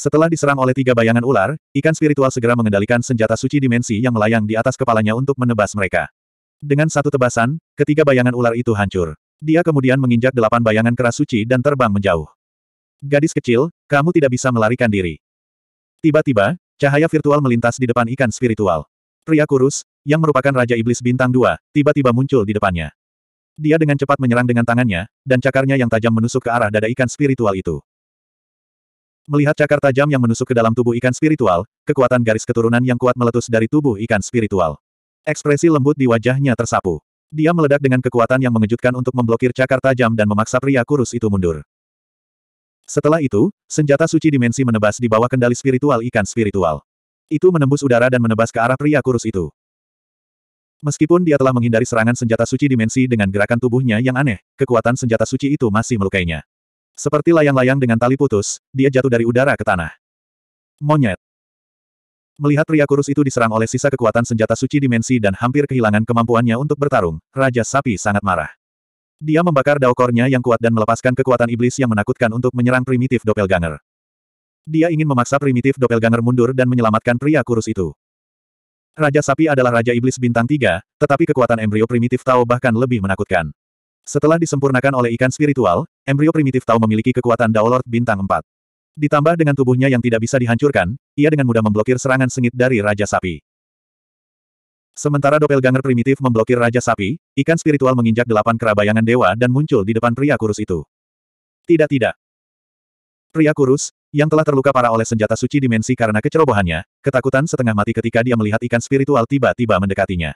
Setelah diserang oleh tiga bayangan ular, ikan spiritual segera mengendalikan senjata suci dimensi yang melayang di atas kepalanya untuk menebas mereka. Dengan satu tebasan, ketiga bayangan ular itu hancur. Dia kemudian menginjak delapan bayangan keras suci dan terbang menjauh. Gadis kecil, kamu tidak bisa melarikan diri. Tiba-tiba, cahaya virtual melintas di depan ikan spiritual. Pria kurus, yang merupakan Raja Iblis Bintang dua, tiba-tiba muncul di depannya. Dia dengan cepat menyerang dengan tangannya, dan cakarnya yang tajam menusuk ke arah dada ikan spiritual itu. Melihat cakar tajam yang menusuk ke dalam tubuh ikan spiritual, kekuatan garis keturunan yang kuat meletus dari tubuh ikan spiritual. Ekspresi lembut di wajahnya tersapu. Dia meledak dengan kekuatan yang mengejutkan untuk memblokir cakar tajam dan memaksa pria kurus itu mundur. Setelah itu, senjata suci dimensi menebas di bawah kendali spiritual ikan spiritual. Itu menembus udara dan menebas ke arah pria kurus itu. Meskipun dia telah menghindari serangan senjata suci dimensi dengan gerakan tubuhnya yang aneh, kekuatan senjata suci itu masih melukainya. Seperti layang-layang dengan tali putus, dia jatuh dari udara ke tanah. Monyet. Melihat pria kurus itu diserang oleh sisa kekuatan senjata suci dimensi dan hampir kehilangan kemampuannya untuk bertarung, Raja Sapi sangat marah. Dia membakar daokornya yang kuat dan melepaskan kekuatan iblis yang menakutkan untuk menyerang primitif doppelganger. Dia ingin memaksa primitif doppelganger mundur dan menyelamatkan pria kurus itu. Raja Sapi adalah Raja Iblis Bintang tiga, tetapi kekuatan embrio primitif Tao bahkan lebih menakutkan. Setelah disempurnakan oleh ikan spiritual, Embrio primitif Tao memiliki kekuatan Daolord bintang 4. Ditambah dengan tubuhnya yang tidak bisa dihancurkan, ia dengan mudah memblokir serangan sengit dari Raja Sapi. Sementara doppelganger primitif memblokir Raja Sapi, ikan spiritual menginjak delapan kerabayangan dewa dan muncul di depan pria kurus itu. Tidak tidak. Pria kurus, yang telah terluka parah oleh senjata suci dimensi karena kecerobohannya, ketakutan setengah mati ketika dia melihat ikan spiritual tiba-tiba mendekatinya.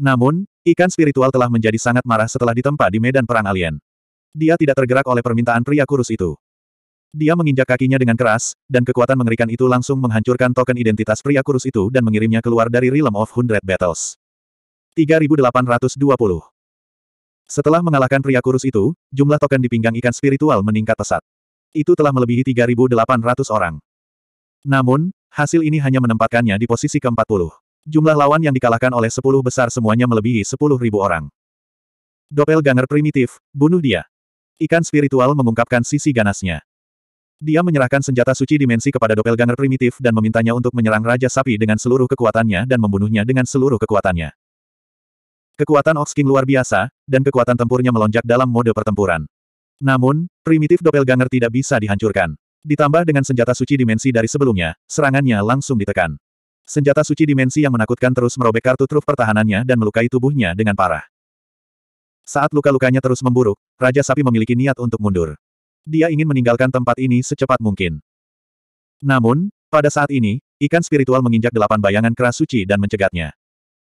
Namun, ikan spiritual telah menjadi sangat marah setelah ditempa di medan perang alien. Dia tidak tergerak oleh permintaan pria kurus itu. Dia menginjak kakinya dengan keras, dan kekuatan mengerikan itu langsung menghancurkan token identitas pria kurus itu dan mengirimnya keluar dari Realm of Hundred Battles. 3820 Setelah mengalahkan pria kurus itu, jumlah token di pinggang ikan spiritual meningkat pesat. Itu telah melebihi 3.800 orang. Namun, hasil ini hanya menempatkannya di posisi ke-40. Jumlah lawan yang dikalahkan oleh 10 besar semuanya melebihi 10.000 orang. Doppelganger primitif, bunuh dia. Ikan spiritual mengungkapkan sisi ganasnya. Dia menyerahkan senjata suci dimensi kepada doppelganger primitif dan memintanya untuk menyerang Raja Sapi dengan seluruh kekuatannya dan membunuhnya dengan seluruh kekuatannya. Kekuatan Ox King luar biasa, dan kekuatan tempurnya melonjak dalam mode pertempuran. Namun, primitif doppelganger tidak bisa dihancurkan. Ditambah dengan senjata suci dimensi dari sebelumnya, serangannya langsung ditekan. Senjata suci dimensi yang menakutkan terus merobek kartu truf pertahanannya dan melukai tubuhnya dengan parah. Saat luka-lukanya terus memburuk, Raja Sapi memiliki niat untuk mundur. Dia ingin meninggalkan tempat ini secepat mungkin. Namun, pada saat ini, ikan spiritual menginjak delapan bayangan keras suci dan mencegatnya.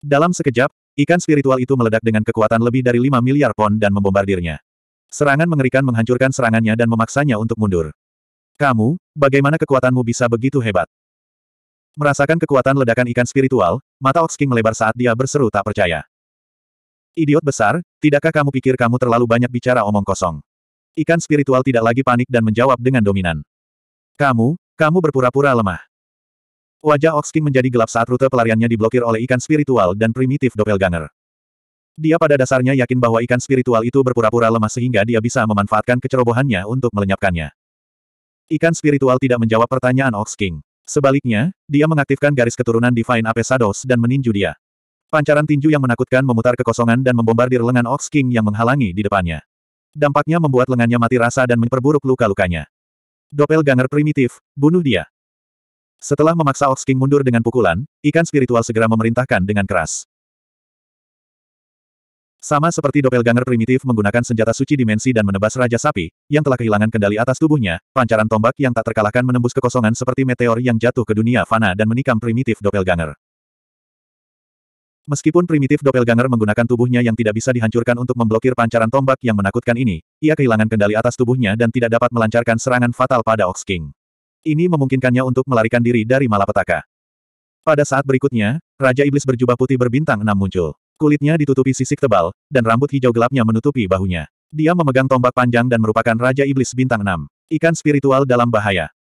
Dalam sekejap, ikan spiritual itu meledak dengan kekuatan lebih dari lima miliar pon dan membombardirnya. Serangan mengerikan menghancurkan serangannya dan memaksanya untuk mundur. Kamu, bagaimana kekuatanmu bisa begitu hebat? Merasakan kekuatan ledakan ikan spiritual, mata Ox King melebar saat dia berseru tak percaya. Idiot besar, tidakkah kamu pikir kamu terlalu banyak bicara omong kosong? Ikan spiritual tidak lagi panik dan menjawab dengan dominan. Kamu, kamu berpura-pura lemah. Wajah King menjadi gelap saat rute pelariannya diblokir oleh ikan spiritual dan primitif doppelganger. Dia pada dasarnya yakin bahwa ikan spiritual itu berpura-pura lemah sehingga dia bisa memanfaatkan kecerobohannya untuk melenyapkannya. Ikan spiritual tidak menjawab pertanyaan King. Sebaliknya, dia mengaktifkan garis keturunan Divine Apesados dan meninju dia. Pancaran tinju yang menakutkan memutar kekosongan dan membombardir lengan Ox King yang menghalangi di depannya. Dampaknya membuat lengannya mati rasa dan memperburuk luka-lukanya. Doppelganger primitif, bunuh dia. Setelah memaksa Ox King mundur dengan pukulan, ikan spiritual segera memerintahkan dengan keras. Sama seperti doppelganger primitif menggunakan senjata suci dimensi dan menebas Raja Sapi, yang telah kehilangan kendali atas tubuhnya, pancaran tombak yang tak terkalahkan menembus kekosongan seperti meteor yang jatuh ke dunia fana dan menikam primitif doppelganger. Meskipun primitif doppelganger menggunakan tubuhnya yang tidak bisa dihancurkan untuk memblokir pancaran tombak yang menakutkan ini, ia kehilangan kendali atas tubuhnya dan tidak dapat melancarkan serangan fatal pada Ox King. Ini memungkinkannya untuk melarikan diri dari malapetaka. Pada saat berikutnya, Raja Iblis berjubah putih berbintang enam muncul. Kulitnya ditutupi sisik tebal, dan rambut hijau gelapnya menutupi bahunya. Dia memegang tombak panjang dan merupakan Raja Iblis bintang enam. Ikan spiritual dalam bahaya.